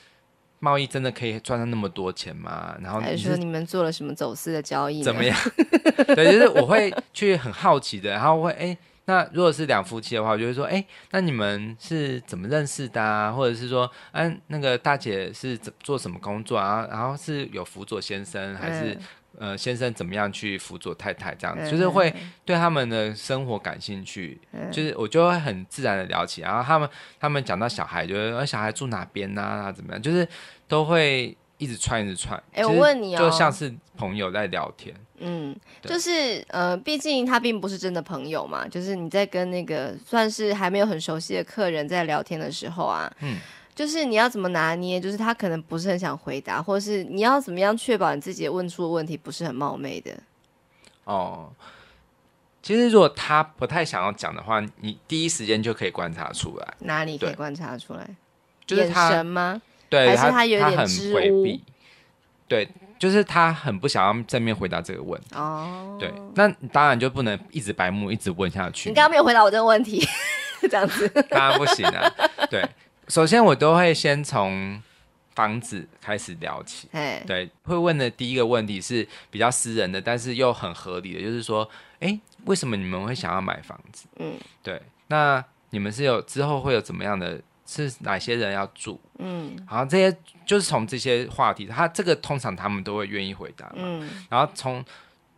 贸易真的可以赚到那么多钱吗？然后还是说你们做了什么走私的交易？怎么样？对，就是我会去很好奇的，然后会哎。”那如果是两夫妻的话，就会说：哎，那你们是怎么认识的啊？或者是说，嗯，那个大姐是怎做什么工作啊？然后是有辅佐先生，还是呃先生怎么样去辅佐太太？这样子，就是会对他们的生活感兴趣，就是我就会很自然的聊起。然后他们他们讲到小孩，就是小孩住哪边啊？怎么样？就是都会一直串一直串。哎，我问你，就像是朋友在聊天。嗯，就是呃，毕竟他并不是真的朋友嘛。就是你在跟那个算是还没有很熟悉的客人在聊天的时候啊，嗯，就是你要怎么拿捏？就是他可能不是很想回答，或者是你要怎么样确保你自己问出的问题不是很冒昧的？哦，其实如果他不太想要讲的话，你第一时间就可以观察出来，哪里可以观察出来？就是他吗？对，还是他有点回避？对。就是他很不想要正面回答这个问题哦，对，那当然就不能一直白目一直问下去。你刚刚没有回答我这个问题，这样子当然不行啊。对，首先我都会先从房子开始聊起，对，会问的第一个问题是比较私人的，但是又很合理的，就是说，哎，为什么你们会想要买房子？嗯，对，那你们是有之后会有怎么样的？是哪些人要住？嗯，然后这些就是从这些话题，他这个通常他们都会愿意回答。嗯，然后从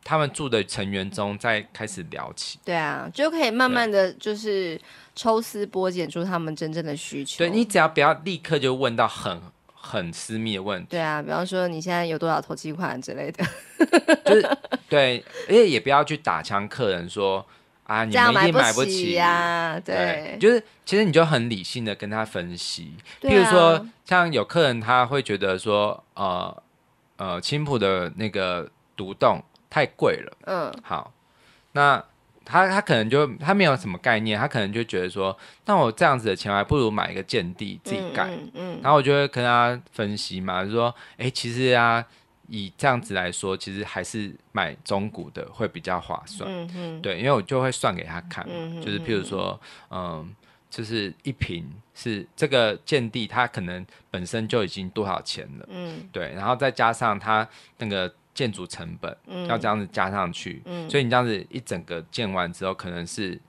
他们住的成员中再开始聊起。对啊，就可以慢慢的就是抽丝剥茧出他们真正的需求。对你只要不要立刻就问到很很私密的问题。对啊，比方说你现在有多少投机款之类的，就是对，而且也不要去打枪客人说。啊，你们买不起呀，对，就是其实你就很理性的跟他分析，譬如说像有客人他会觉得说，呃呃，青浦的那个独栋太贵了，嗯，好，那他他可能就他没有什么概念，他可能就觉得说，那我这样子的钱还不如买一个建地自己盖，嗯，然后我就会跟他分析嘛，就说，哎，其实啊。以这样子来说，其实还是买中古的会比较划算。嗯对，因为我就会算给他看，就是譬如说，嗯，就是一平是这个建地，它可能本身就已经多少钱了。嗯，对，然后再加上它那个建筑成本，嗯，要这样子加上去。嗯，所以你这样子一整个建完之后，可能是。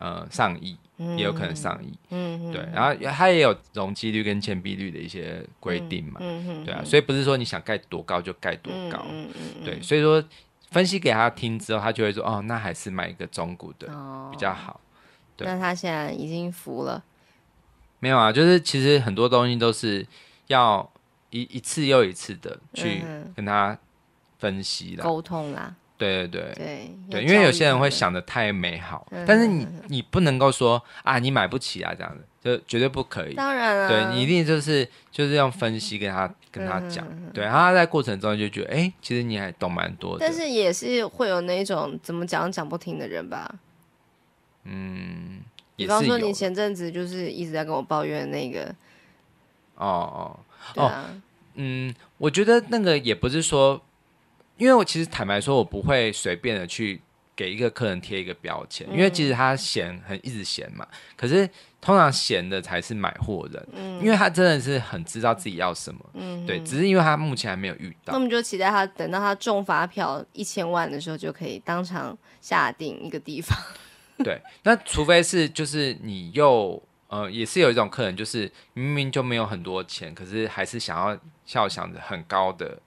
呃，上亿也有可能上亿，嗯对，然后它也有容积率跟建蔽率的一些规定嘛，嗯对啊，所以不是说你想盖多高就盖多高，嗯对，所以说分析给他听之后，他就会说，哦，那还是买一个中古的比较好。那他现在已经服了？没有啊，就是其实很多东西都是要一一次又一次的去跟他分析、沟通啦。对对对对因为有些人会想的太美好，但是你你不能够说啊，你买不起啊这样子，就绝对不可以。当然了，对你一定就是就是用分析跟他 跟他讲，对，他在过程中就觉得哎，其实你还懂蛮多。但是也是会有那种怎么讲讲不听的人吧。嗯，比方说你前阵子就是一直在跟我抱怨那个。哦哦哦，嗯，我觉得那个也不是说。因为我其实坦白说，我不会随便的去给一个客人贴一个标签，因为其实他嫌很一直嫌嘛。可是通常嫌的才是买货人，因为他真的是很知道自己要什么。嗯，对，只是因为他目前还没有遇到。那我们就期待他等到他中发票一千万的时候，就可以当场下定一个地方。对，那除非是就是你又呃，也是有一种客人，就是明明就没有很多钱，可是还是想要效想着很高的。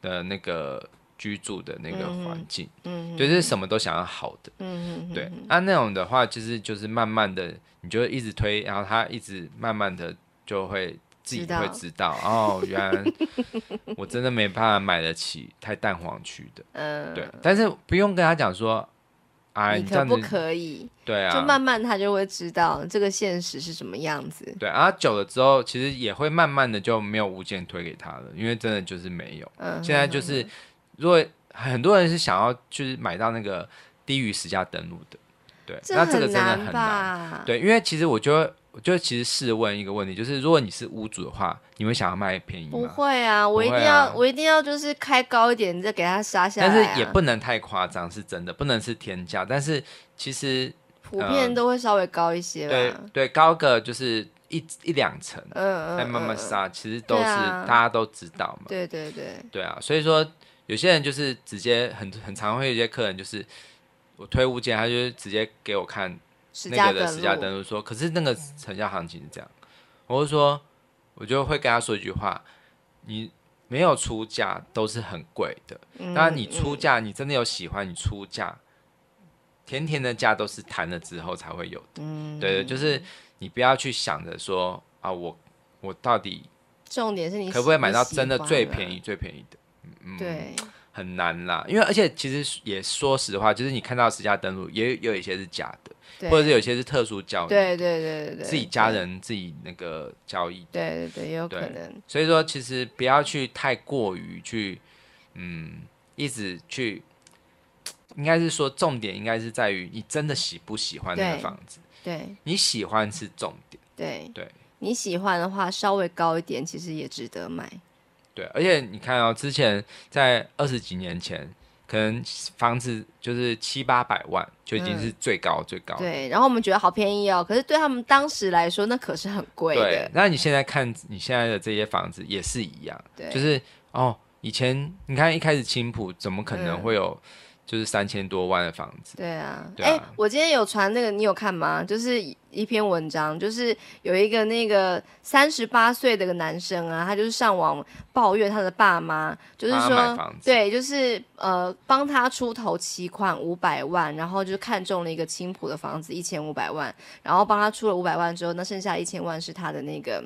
的那个居住的那个环境，嗯，就是什么都想要好的，嗯对，那那种的话，就是就是慢慢的，你就一直推，然后他一直慢慢的就会自己会知道，哦，原来我真的没办法买得起太淡黄区的，嗯，对，但是不用跟他讲说。你可不可以？对啊，就慢慢他就会知道这个现实是什么样子。对啊，久了之后其实也会慢慢的就没有物件推给他了，因为真的就是没有。嗯，现在就是如果很多人是想要就是买到那个低于时价登录的，对，那这个真的很难。对，因为其实我觉得。就其实试问一个问题，就是如果你是屋主的话，你会想要卖便宜吗？不会啊，我一定要，我一定要就是开高一点，再给他杀下来。但是也不能太夸张，是真的不能是天价，但是其实普遍都会稍微高一些吧。对对，高个就是一一两层，嗯嗯，再慢慢杀，其实都是大家都知道嘛。对对对对啊，所以说有些人就是直接很很常会一些客人就是我推物件，他就直接给我看。那个的史价登就说：“可是那个成交行情是这样，我就说，我就会跟他说一句话：你没有出价都是很贵的，当然你出价，你真的有喜欢，你出价，甜甜的价都是谈了之后才会有的。对的，就是你不要去想着说啊，我我到底重点是你可不可以买到真的最便宜最便宜的？嗯，对。”很难啦，因为而且其实也说实话，就是你看到实价登录也有一些是假的，或者是有些是特殊交易，对对对对，自己家人自己那个交易，对对对，有可能。所以说其实不要去太过于去，嗯，一直去，应该是说重点应该是在于你真的喜不喜欢那个房子，对你喜欢是重点，对对，你喜欢的话稍微高一点其实也值得买。对，而且你看哦，之前在二十几年前，可能房子就是七八百万就已经是最高最高。对，然后我们觉得好便宜哦，可是对他们当时来说，那可是很贵的。对，那你现在看你现在的这些房子也是一样，对，就是哦，以前你看一开始青浦怎么可能会有？就是三千多万的房子。对啊，哎，我今天有传那个，你有看吗？就是一篇文章，就是有一个那个三十八岁的个男生啊，他就是上网抱怨他的爸妈，就是说，对，就是呃，帮他出头期款五百万，然后就看中了一个青浦的房子一千五百万，然后帮他出了五百万之后，那剩下一千万是他的那个。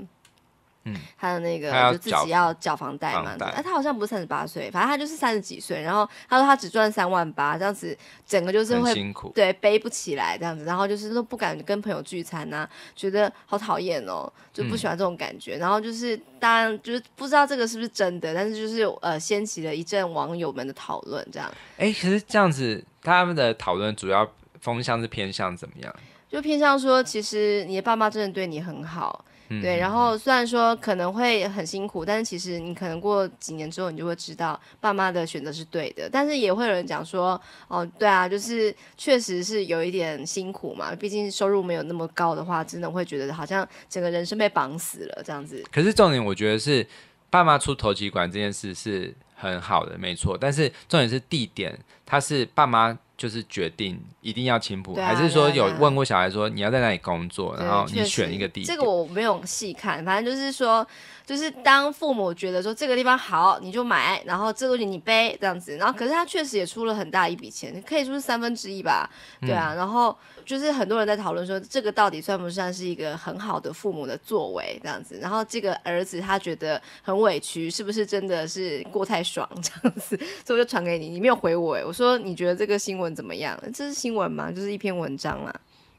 嗯，他的那个就自己要缴房贷嘛，哎，他好像不是三十八岁，反正他就是三十几岁。然后他说他只赚三万八，这样子整个就是会辛苦，对，背不起来这样子。然后就是都不敢跟朋友聚餐啊，觉得好讨厌哦，就不喜欢这种感觉。然后就是当然就是不知道这个是不是真的，但是就是呃，掀起了一阵网友们的讨论，这样。哎，可是这样子他们的讨论主要风向是偏向怎么样？就偏向说，其实你的爸妈真的对你很好。对，然后虽然说可能会很辛苦，但是其实你可能过几年之后，你就会知道爸妈的选择是对的。但是也会有人讲说，哦，对啊，就是确实是有一点辛苦嘛，毕竟收入没有那么高的话，真的会觉得好像整个人生被绑死了这样子。可是重点我觉得是，爸妈出头期管这件事是很好的，没错。但是重点是地点，他是爸妈。就是决定一定要青浦，还是说有问过小孩说你要在哪里工作，然后你选一个地点。这个我没有细看，反正就是说，就是当父母觉得说这个地方好，你就买，然后这东西你背这样子，然后可是他确实也出了很大一笔钱，可以说是三分之一吧，对啊，然后。就是很多人在讨论说，这个到底算不算是一个很好的父母的作为这样子？然后这个儿子他觉得很委屈，是不是真的是过太爽这样子？所以我就传给你，你没有回我哎。我说你觉得这个新闻怎么样？这是新闻吗？就是一篇文章啦。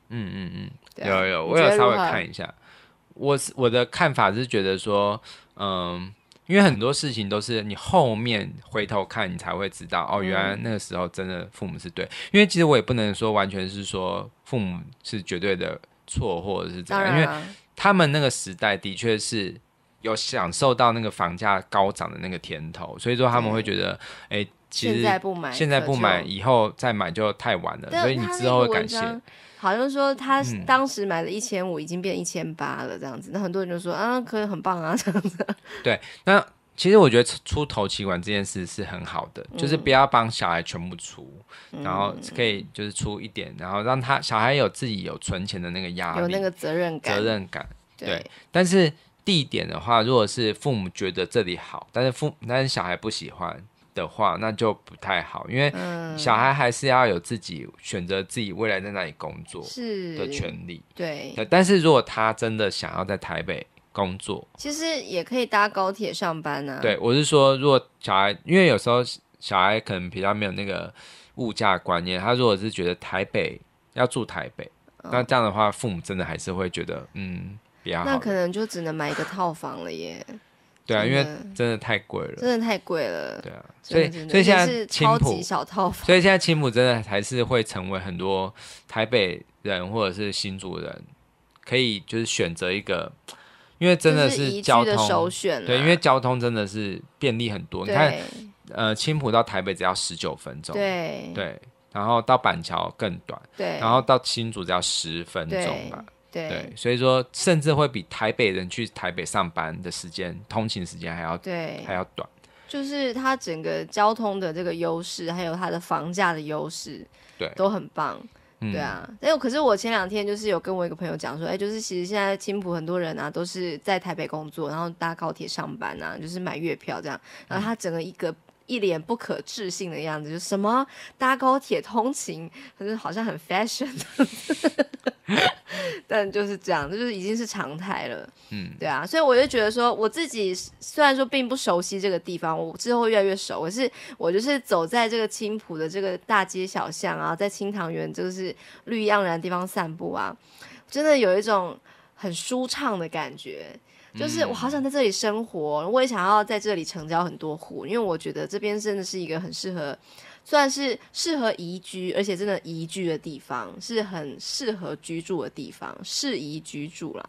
嗯嗯嗯，有有，我有稍微看一下。我是我的看法是觉得说，嗯，因为很多事情都是你后面回头看你才会知道哦，原来那个时候真的父母是对。因为其实我也不能说完全是说。父母是绝对的错，或者是怎样？因为他们那个时代的确是有享受到那个房价高涨的那个甜头，所以说他们会觉得，哎，其实现在不买，现在不买，以后再买就太晚了。所以你之后会感谢，好像说他当时买的一千五已经变一千八了这样子。那很多人就说，啊，可以很棒啊这样子。对，那。其实我觉得出头期管这件事是很好的，就是不要帮小孩全部出，然后可以就是出一点，然后让他小孩有自己有存钱的那个压力，有那个责任感，责任感。对。但是地点的话，如果是父母觉得这里好，但是父但是小孩不喜欢的话，那就不太好，因为小孩还是要有自己选择自己未来在哪里工作是的权利。对。但是如果他真的想要在台北。工作其实也可以搭高铁上班呢。对，我是说，如果小孩，因为有时候小孩可能比较没有那个物价观念，他如果是觉得台北要住台北，那这样的话，父母真的还是会觉得，嗯，比较好。那可能就只能买一个套房了耶。对啊，因为真的太贵了，真的太贵了。对啊，所以所以现在青级小套房，所以现在青母真的还是会成为很多台北人或者是新竹人可以就是选择一个。因为真的是交通，对，因为交通真的是便利很多。你看，呃，青浦到台北只要十九分钟，对对，然后到板桥更短，对，然后到新竹只要十分钟吧，对，所以说甚至会比台北人去台北上班的时间通勤时间还要对还要短，就是它整个交通的这个优势，还有它的房价的优势，对，都很棒。对啊，哎，可是我前两天就是有跟我一个朋友讲说，哎，就是其实现在青浦很多人啊，都是在台北工作，然后搭高铁上班啊，就是买月票这样。然后他整个一个一脸不可置信的样子，就什么搭高铁通勤，可是好像很 fashion。但就是这样，就是已经是常态了。嗯，对啊，所以我就觉得说，我自己虽然说并不熟悉这个地方，我之后越来越熟。我是我就是走在这个青浦的这个大街小巷啊，在青塘园就是绿意盎然的地方散步啊，真的有一种很舒畅的感觉。就是我好想在这里生活，我也想要在这里成交很多户，因为我觉得这边真的是一个很适合。算是适合宜居，而且真的宜居的地方，是很适合居住的地方，适宜居住啦。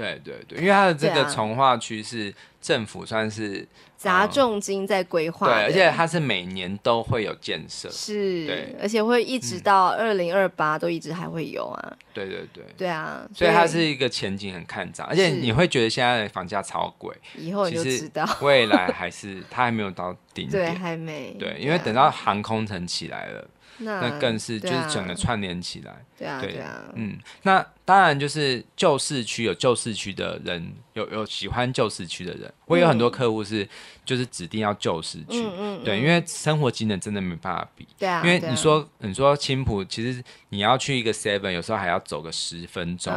对对对，因为它的这个从化区是政府算是砸重金在规划，对，而且它是每年都会有建设，是，对，而且会一直到二零二八都一直还会有啊，对对对，对啊，所以它是一个前景很看涨，而且你会觉得现在的房价超贵，以后你就知道未来 还是它还没有到顶，对，还没，对，因为等到航空城起来了。那更是就是整个串联起来，对啊，对啊，嗯，那当然就是旧市区有旧市区的人，有有喜欢旧市区的人，会有很多客户是就是指定要旧市区，嗯对，因为生活机能真的没办法比，对啊，因为你说你说青浦，其实你要去一个 seven，有时候还要走个十分钟，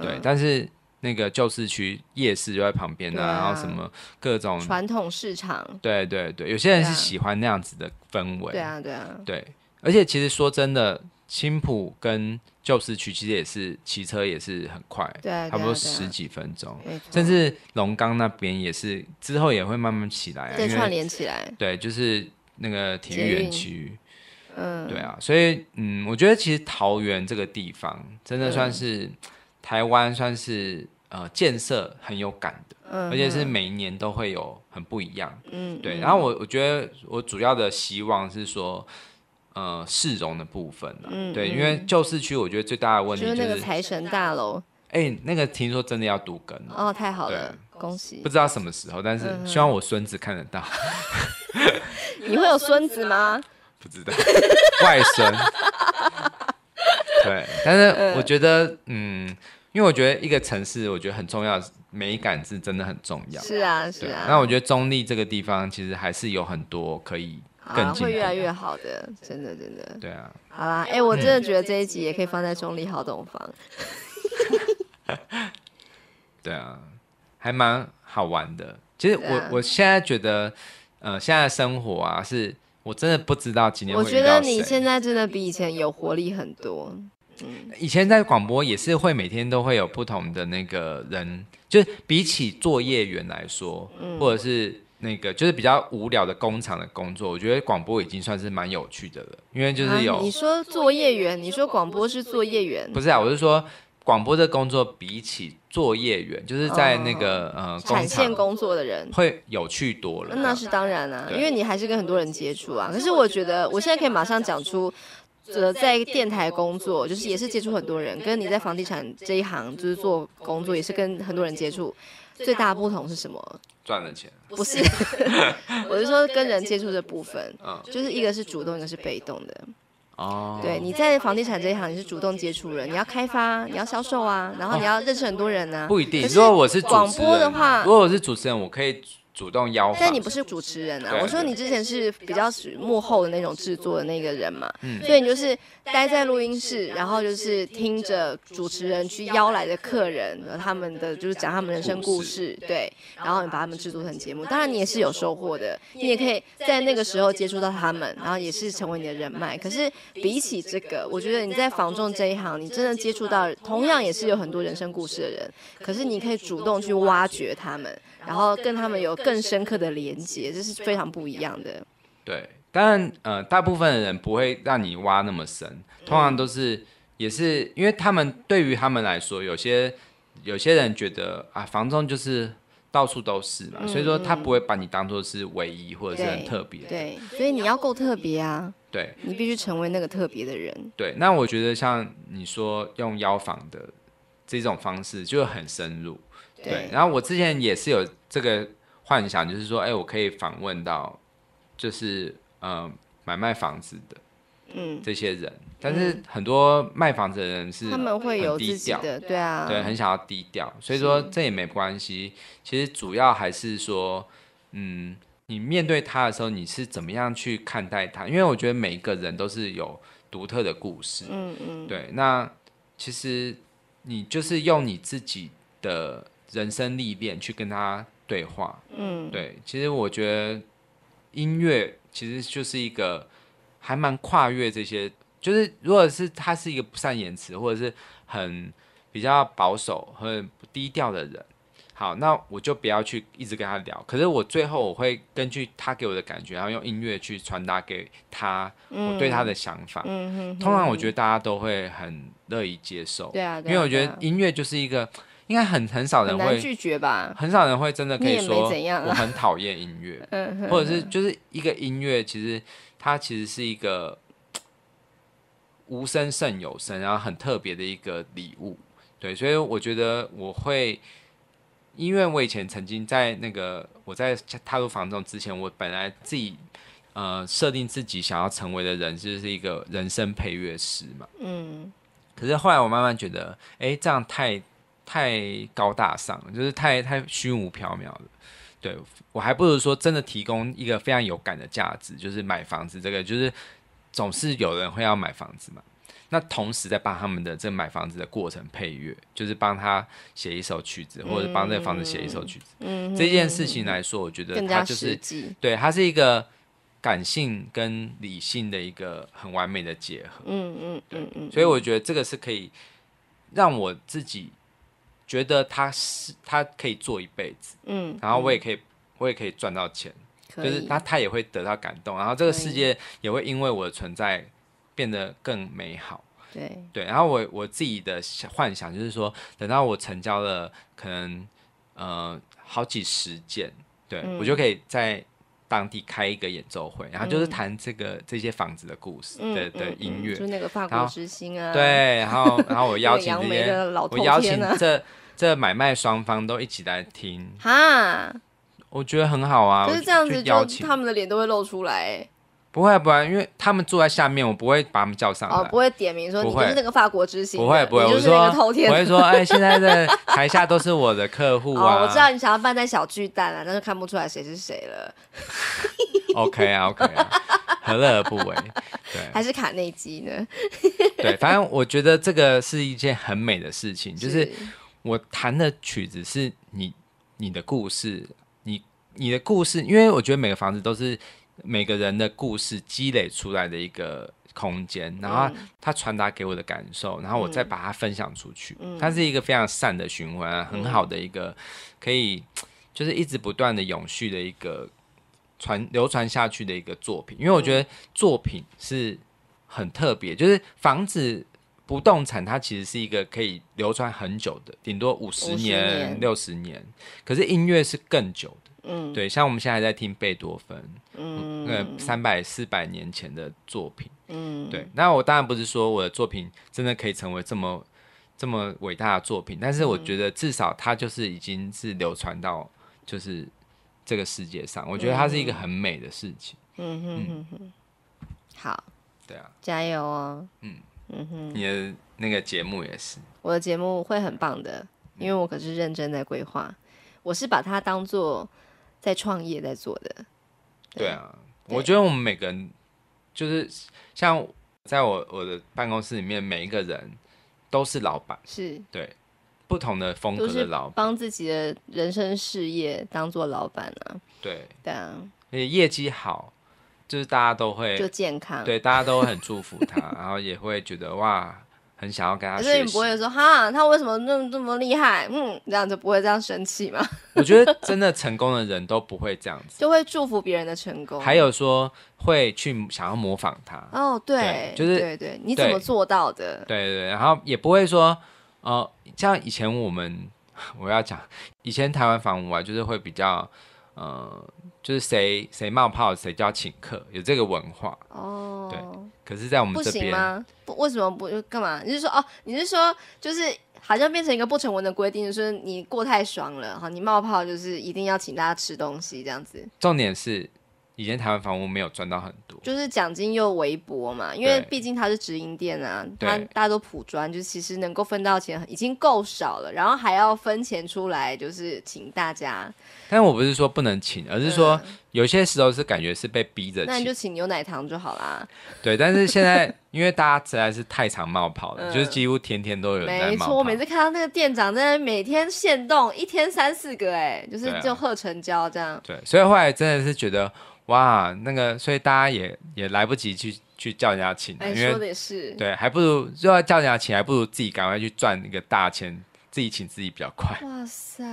对，但是那个旧市区夜市就在旁边呢，然后什么各种传统市场，对对对，有些人是喜欢那样子的氛围，对啊对啊，对。而且其实说真的，青浦跟旧市区其实也是骑车也是很快，对，差不多十几分钟。甚至龙岗那边也是，之后也会慢慢起来，对，串联起来。对，就是那个体育园区，嗯，对啊。所以，嗯，我觉得其实桃园这个地方真的算是台湾，算是呃建设很有感的，而且是每一年都会有很不一样，嗯，对。然后我我觉得我主要的希望是说。呃，市容的部分了，对，因为旧市区，我觉得最大的问题就是那个财神大楼。哎，那个听说真的要堵根哦，太好了，恭喜！不知道什么时候，但是希望我孙子看得到。你会有孙子吗？不知道，外孙。对，但是我觉得，嗯，因为我觉得一个城市，我觉得很重要，美感是真的很重要。是啊，是啊。那我觉得中立这个地方，其实还是有很多可以。啊，会越来越好的，真的，真的。对啊。好啦，哎，我真的觉得这一集也可以放在中立好东方。对啊，还蛮好玩的。其实我我现在觉得，呃，现在生活啊，是我真的不知道今天。我觉得你现在真的比以前有活力很多。嗯。以前在广播也是会每天都会有不同的那个人，就是比起作业员来说，或者是。那个就是比较无聊的工厂的工作，我觉得广播已经算是蛮有趣的了，因为就是有你说作业员，你说广播是作业员，不是啊，我是说广播的工作比起作业员，就是在那个呃产线工作的人会有趣多了，那是当然啊，因为你还是跟很多人接触啊。可是我觉得我现在可以马上讲出，呃，在电台工作就是也是接触很多人，跟你在房地产这一行就是做工作也是跟很多人接触，最大的不同是什么？赚了钱不是，我是说跟人接触的部分，嗯，就是一个是主动，一个是被动的。哦，对，你在房地产这一行你是主动接触人，你要开发，你要销售啊，然后你要认识很多人啊。不一定，如果我是广播的话，如果我是主持人，我可以。主动邀，但你不是主持人啊！我说你之前是比较于幕后的那种制作的那个人嘛，所以你就是待在录音室，然后就是听着主持人去邀来的客人，他们的就是讲他们人生故事，对，然后你把他们制作成节目。当然你也是有收获的，你也可以在那个时候接触到他们，然后也是成为你的人脉。可是比起这个，我觉得你在防重这一行，你真的接触到同样也是有很多人生故事的人，可是你可以主动去挖掘他们。然后跟他们有更深刻的连接，这是非常不一样的。对，当然，呃，大部分的人不会让你挖那么深，通常都是也是因为他们对于他们来说，有些有些人觉得啊，房中就是到处都是嘛，所以说他不会把你当做是唯一或者是很特别。对，所以你要够特别啊。对，你必须成为那个特别的人。对，那我觉得像你说用邀房的这种方式就很深入。对，然后我之前也是有。这个幻想就是说，哎，我可以访问到，就是呃，买卖房子的，嗯，这些人，但是很多卖房子的人是，他们会有低调，对啊，对，很想要低调，所以说这也没关系。其实主要还是说，嗯，你面对他的时候，你是怎么样去看待他？因为我觉得每一个人都是有独特的故事，嗯嗯，对。那其实你就是用你自己的人生历练去跟他。对话，嗯，对，其实我觉得音乐其实就是一个还蛮跨越这些，就是如果是他是一个不善言辞或者是很比较保守、很低调的人，好，那我就不要去一直跟他聊。可是我最后我会根据他给我的感觉，然后用音乐去传达给他我对他的想法。嗯通常我觉得大家都会很乐意接受，对啊，因为我觉得音乐就是一个。应该很很少人会拒绝吧？很少人会真的可以说我很讨厌音乐，或者是就是一个音乐，其实它其实是一个无声胜有声，然后很特别的一个礼物。对，所以我觉得我会，因为我以前曾经在那个我在踏入房中之前，我本来自己呃设定自己想要成为的人就是一个人声配乐师嘛。嗯。可是后来我慢慢觉得，哎，这样太。太高大上了，就是太太虚无缥缈了。对我还不如说真的提供一个非常有感的价值，就是买房子这个，就是总是有人会要买房子嘛。那同时在帮他们的这买房子的过程配乐，就是帮他写一首曲子，或者帮这房子写一首曲子。这件事情来说，我觉得它就是对，它是一个感性跟理性的一个很完美的结合。嗯嗯嗯嗯，所以我觉得这个是可以让我自己。觉得他是他可以做一辈子，嗯，然后我也可以，我也可以赚到钱，就是他他也会得到感动，然后这个世界也会因为我的存在变得更美好，对对，然后我我自己的幻想就是说，等到我成交了，可能呃好几十件，对我就可以在。当地开一个演奏会，然后就是弹这个这些房子的故事的的音乐，就那个法国之星啊。对，然后 然后我邀请这些，我邀请这这买卖双方都一起来听哈，我觉得很好啊，就是这样子，邀请他们的脸都会露出来。不会，不会，因为他们坐在下面，我不会把他们叫上来。哦，不会点名说你就是那个法国之星。不会，不会，我说我会说，哎，现在的台下都是我的客户啊。我知道你想要扮在小巨蛋啊，但是看不出来谁是谁了。OK 啊，OK，何乐而不为？对，还是卡内基呢？对，反正我觉得这个是一件很美的事情，就是我弹的曲子是你、你的故事，你、你的故事，因为我觉得每个房子都是。每个人的故事积累出来的一个空间，然后他传达给我的感受，然后我再把它分享出去，它是一个非常善的循环，很好的一个可以就是一直不断的永续的一个传流传下去的一个作品。因为我觉得作品是很特别，就是房子不动产它其实是一个可以流传很久的，顶多五十年、六十年，可是音乐是更久的。嗯，对，像我们现在在听贝多芬，嗯那三百四百年前的作品，嗯，对。那我当然不是说我的作品真的可以成为这么这么伟大的作品，但是我觉得至少它就是已经是流传到就是这个世界上，我觉得它是一个很美的事情。嗯嗯嗯嗯，好，对啊，加油哦。嗯嗯嗯，你的那个节目也是，我的节目会很棒的，因为我可是认真在规划，我是把它当做。在创业在做的，对啊，我觉得我们每个人就是像在我我的办公室里面，每一个人都是老板，是，对，不同的风格的老板，帮自己的人生事业当做老板啊，对，对啊，而且业绩好，就是大家都会就健康，对，大家都很祝福他，然后也会觉得哇。很想要跟他，可是你不会说哈，他为什么那么这么厉害？嗯，这样就不会这样生气吗？我觉得真的 成功的人都不会这样子，就会祝福别人的成功，还有说会去想要模仿他。哦，对，就是对对，你怎么做到的？对对，然后也不会说，呃，像以前我们 我要讲以前台湾房屋啊，就是会比较。呃，就是谁谁冒泡，谁就要请客，有这个文化哦。对，可是，在我们这边，不为什么不干嘛？你是说哦，你是说，就是好像变成一个不成文的规定，就是你过太爽了哈，你冒泡就是一定要请大家吃东西这样子。重点是。以前台湾房屋没有赚到很多，就是奖金又微薄嘛，因为毕竟它是直营店啊，它大家都普赚，就其实能够分到钱已经够少了，然后还要分钱出来，就是请大家。但我不是说不能请，而是说有些时候是感觉是被逼着那那就请牛奶糖就好啦。对，但是现在因为大家实在是太常冒泡了，就是几乎天天都有人。没错，我每次看到那个店长在每天限动一天三四个，哎，就是就喝成交这样。对，所以后来真的是觉得。哇，那个，所以大家也也来不及去去叫人家请，因为对，还不如就要叫人家请，还不如自己赶快去赚一个大钱，自己请自己比较快。哇塞，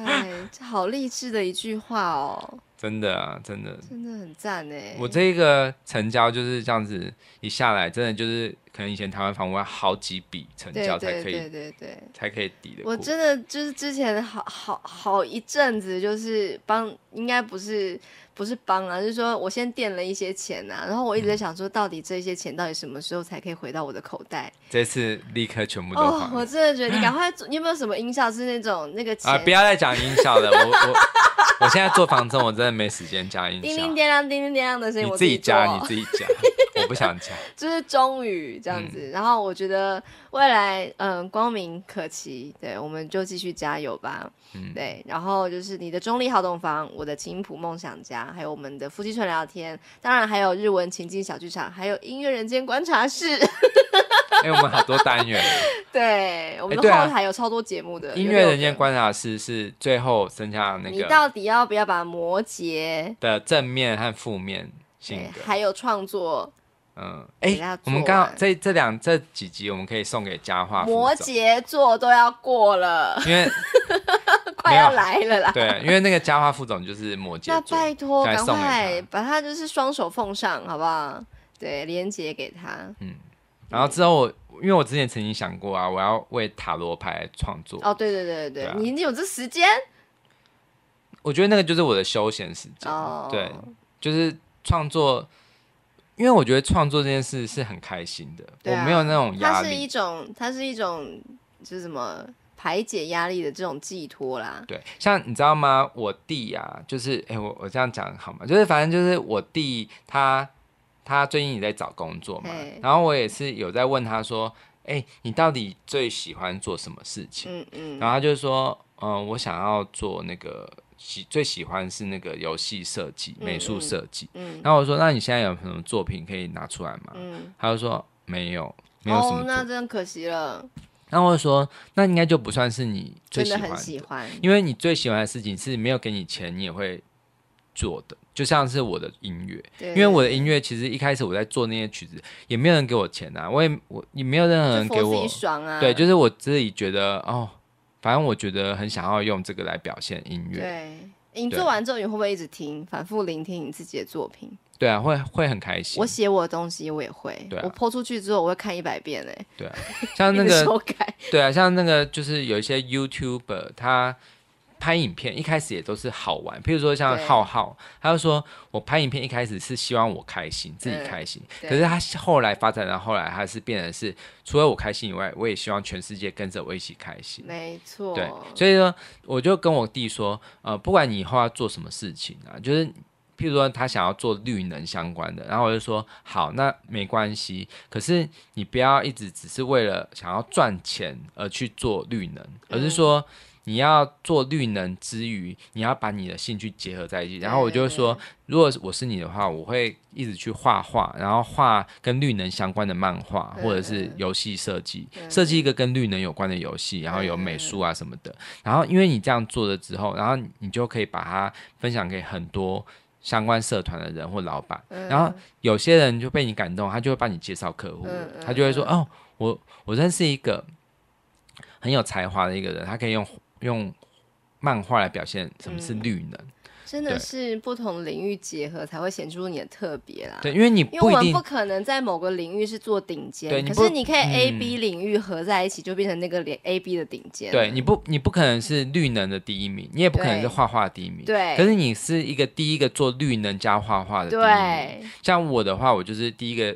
好励志的一句话哦！真的啊，真的，真的很赞哎！我这个成交就是这样子一下来，真的就是可能以前台湾房屋好几笔成交才可以，对对对，才可以抵的。我真的就是之前好好好一阵子，就是帮，应该不是。不是帮啊，就是说我先垫了一些钱啊，然后我一直在想说，到底这些钱到底什么时候才可以回到我的口袋？这次立刻全部都还。我真的觉得你赶快，你有没有什么音效是那种那个钱？啊，不要再讲音效了。我 我我现在做房子，我真的没时间加音效。叮叮叮当，叮叮叮当的声音，你自己加，你自己加，我不想加。就是终于这样子，然后我觉得。未来，嗯，光明可期。对，我们就继续加油吧。对，然后就是你的中立好洞房，我的青浦梦想家，还有我们的夫妻纯聊天，当然还有日文情境小剧场，还有音乐人间观察室。哎，我们好多单元。对，我们的后台有超多节目的。音乐人间观察室是最后剩下那个。你到底要不要把摩羯的正面和负面性格，还有创作？嗯，哎，我们刚好这这两这几集，我们可以送给嘉化。摩羯座都要过了，因为 快要来了啦。对，因为那个嘉化副总就是摩羯，那拜托，赶快把他就是双手奉上，好不好？对，连接给他。嗯，然后之后我，因为我之前曾经想过啊，我要为塔罗牌创作。哦，对对对对，你你有这时间？我觉得那个就是我的休闲时间。哦，对，就是创作。因为我觉得创作这件事是很开心的，我没有那种压力。它是一种，它是一种，就是什么排解压力的这种寄托啦。对，像你知道吗？我弟呀，就是哎，我我这样讲好吗？就是反正就是我弟他他最近也在找工作嘛，然后我也是有在问他说：“哎，你到底最喜欢做什么事情？”嗯嗯，然后他就说：“嗯，我想要做那个。”喜最喜欢是那个游戏设计、美术设计。嗯，然后我说：“那你现在有什么作品可以拿出来吗？”嗯，他就说：“没有，没有什么。”哦，那真的可惜了。然后我说：“那应该就不算是你最喜欢的。”喜欢，因为你最喜欢的事情是没有给你钱，你也会做的。就像是我的音乐，因为我的音乐其实一开始我在做那些曲子，也没有人给我钱啊。我也我也没有任何人给我爽啊。对，就是我自己觉得哦。反正我觉得很想要用这个来表现音乐。对，你做完之后，你会不会一直听，反复聆听你自己的作品？对啊，会会很开心。我写我的东西，我也会。我泼出去之后，我会看一百遍诶。对，像那个 对啊，像那个就是有一些 YouTuber 他。拍影片一开始也都是好玩，譬如说像浩浩，他就说我拍影片一开始是希望我开心，自己开心。可是他后来发展到后来，他是变得是，除了我开心以外，我也希望全世界跟着我一起开心。没错，对，所以说我就跟我弟说，呃，不管你以后要做什么事情啊，就是譬如说他想要做绿能相关的，然后我就说好，那没关系。可是你不要一直只是为了想要赚钱而去做绿能，而是说。你要做绿能之余，你要把你的兴趣结合在一起。然后我就会说，如果我是你的话，我会一直去画画，然后画跟绿能相关的漫画，或者是游戏设计，设计一个跟绿能有关的游戏，然后有美术啊什么的。然后因为你这样做了之后，然后你就可以把它分享给很多相关社团的人或老板。然后有些人就被你感动，他就会帮你介绍客户，他就会说：“哦，我我认识一个很有才华的一个人，他可以用。”用漫画来表现什么是绿能，真的是不同领域结合才会显出你的特别啦。对，因为你因为我们不可能在某个领域是做顶尖，可是你可以 A、B 领域合在一起，就变成那个连 A、B 的顶尖。对，你不你不可能是绿能的第一名，你也不可能是画画第一名，对。可是你是一个第一个做绿能加画画的第一名。对，像我的话，我就是第一个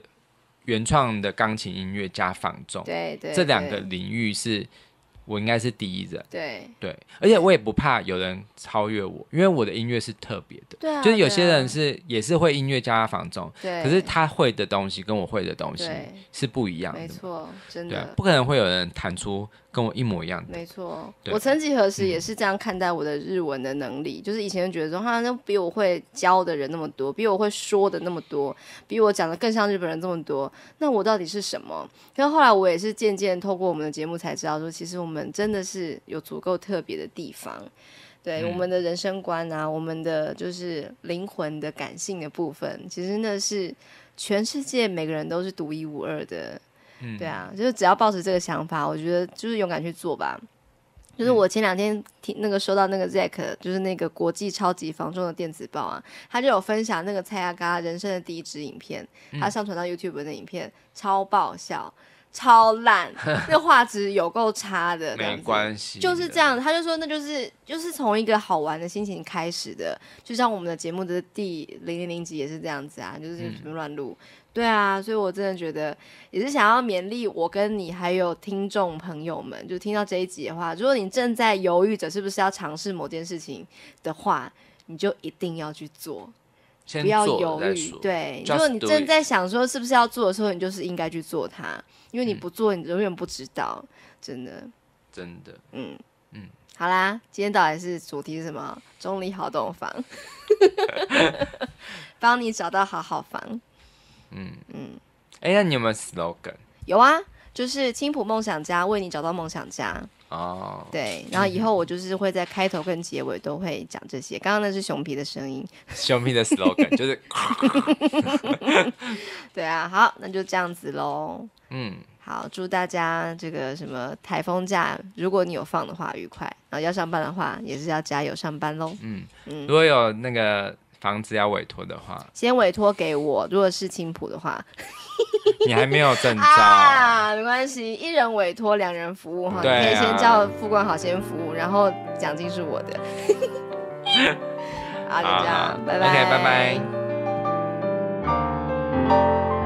原创的钢琴音乐加放纵，对对，这两个领域是。我应该是第一人，对对，而且我也不怕有人。超越我，因为我的音乐是特别的，对、啊，就是有些人是也是会音乐加仿中，对，可是他会的东西跟我会的东西是不一样，的，没错，真的不可能会有人弹出跟我一模一样的。没错，我曾几何时也是这样看待我的日文的能力，就是以前觉得说，哈，那比我会教的人那么多，比我会说的那么多，比我讲的更像日本人这么多，那我到底是什么？可是后来我也是渐渐透过我们的节目才知道，说其实我们真的是有足够特别的地方。对我们的人生观啊，我们的就是灵魂的感性的部分，其实那是全世界每个人都是独一无二的。嗯，对啊，就是只要抱持这个想法，我觉得就是勇敢去做吧。就是我前两天听那个收到那个 Zack，就是那个国际超级防重的电子报啊，他就有分享那个蔡阿嘎人生的第一支影片，他上传到 YouTube 的影片超爆笑。超烂，那画质有够差的，没关系，就是这样。他就说，那就是就是从一个好玩的心情开始的，就像我们的节目的第零零零集也是这样子啊，就是随便乱录。对啊，所以我真的觉得也是想要勉励我跟你还有听众朋友们，就听到这一集的话，如果你正在犹豫着是不是要尝试某件事情的话，你就一定要去做。不要犹豫，对，如果你正在想说是不是要做的时候，你就是应该去做它，因为你不做，你永远不知道，真的，真的，嗯嗯，好啦，今天到底是主题是什么？中立好洞房，帮你找到好好房，嗯嗯，哎，那你有没有 slogan？有啊，就是青浦梦想家，为你找到梦想家。哦，对，然后以后我就是会在开头跟结尾都会讲这些。刚刚那是熊皮的声音，熊皮的 slogan 就是，对啊，好，那就这样子喽。嗯，好，祝大家这个什么台风假，如果你有放的话愉快，然后要上班的话也是要加油上班喽。嗯嗯，如果有那个房子要委托的话，先委托给我。如果是青浦的话。你还没有登照啊？没关系，一人委托两人服务哈，你可以先叫副官好先服务，然后奖金是我的。这样，拜拜。OK，拜拜。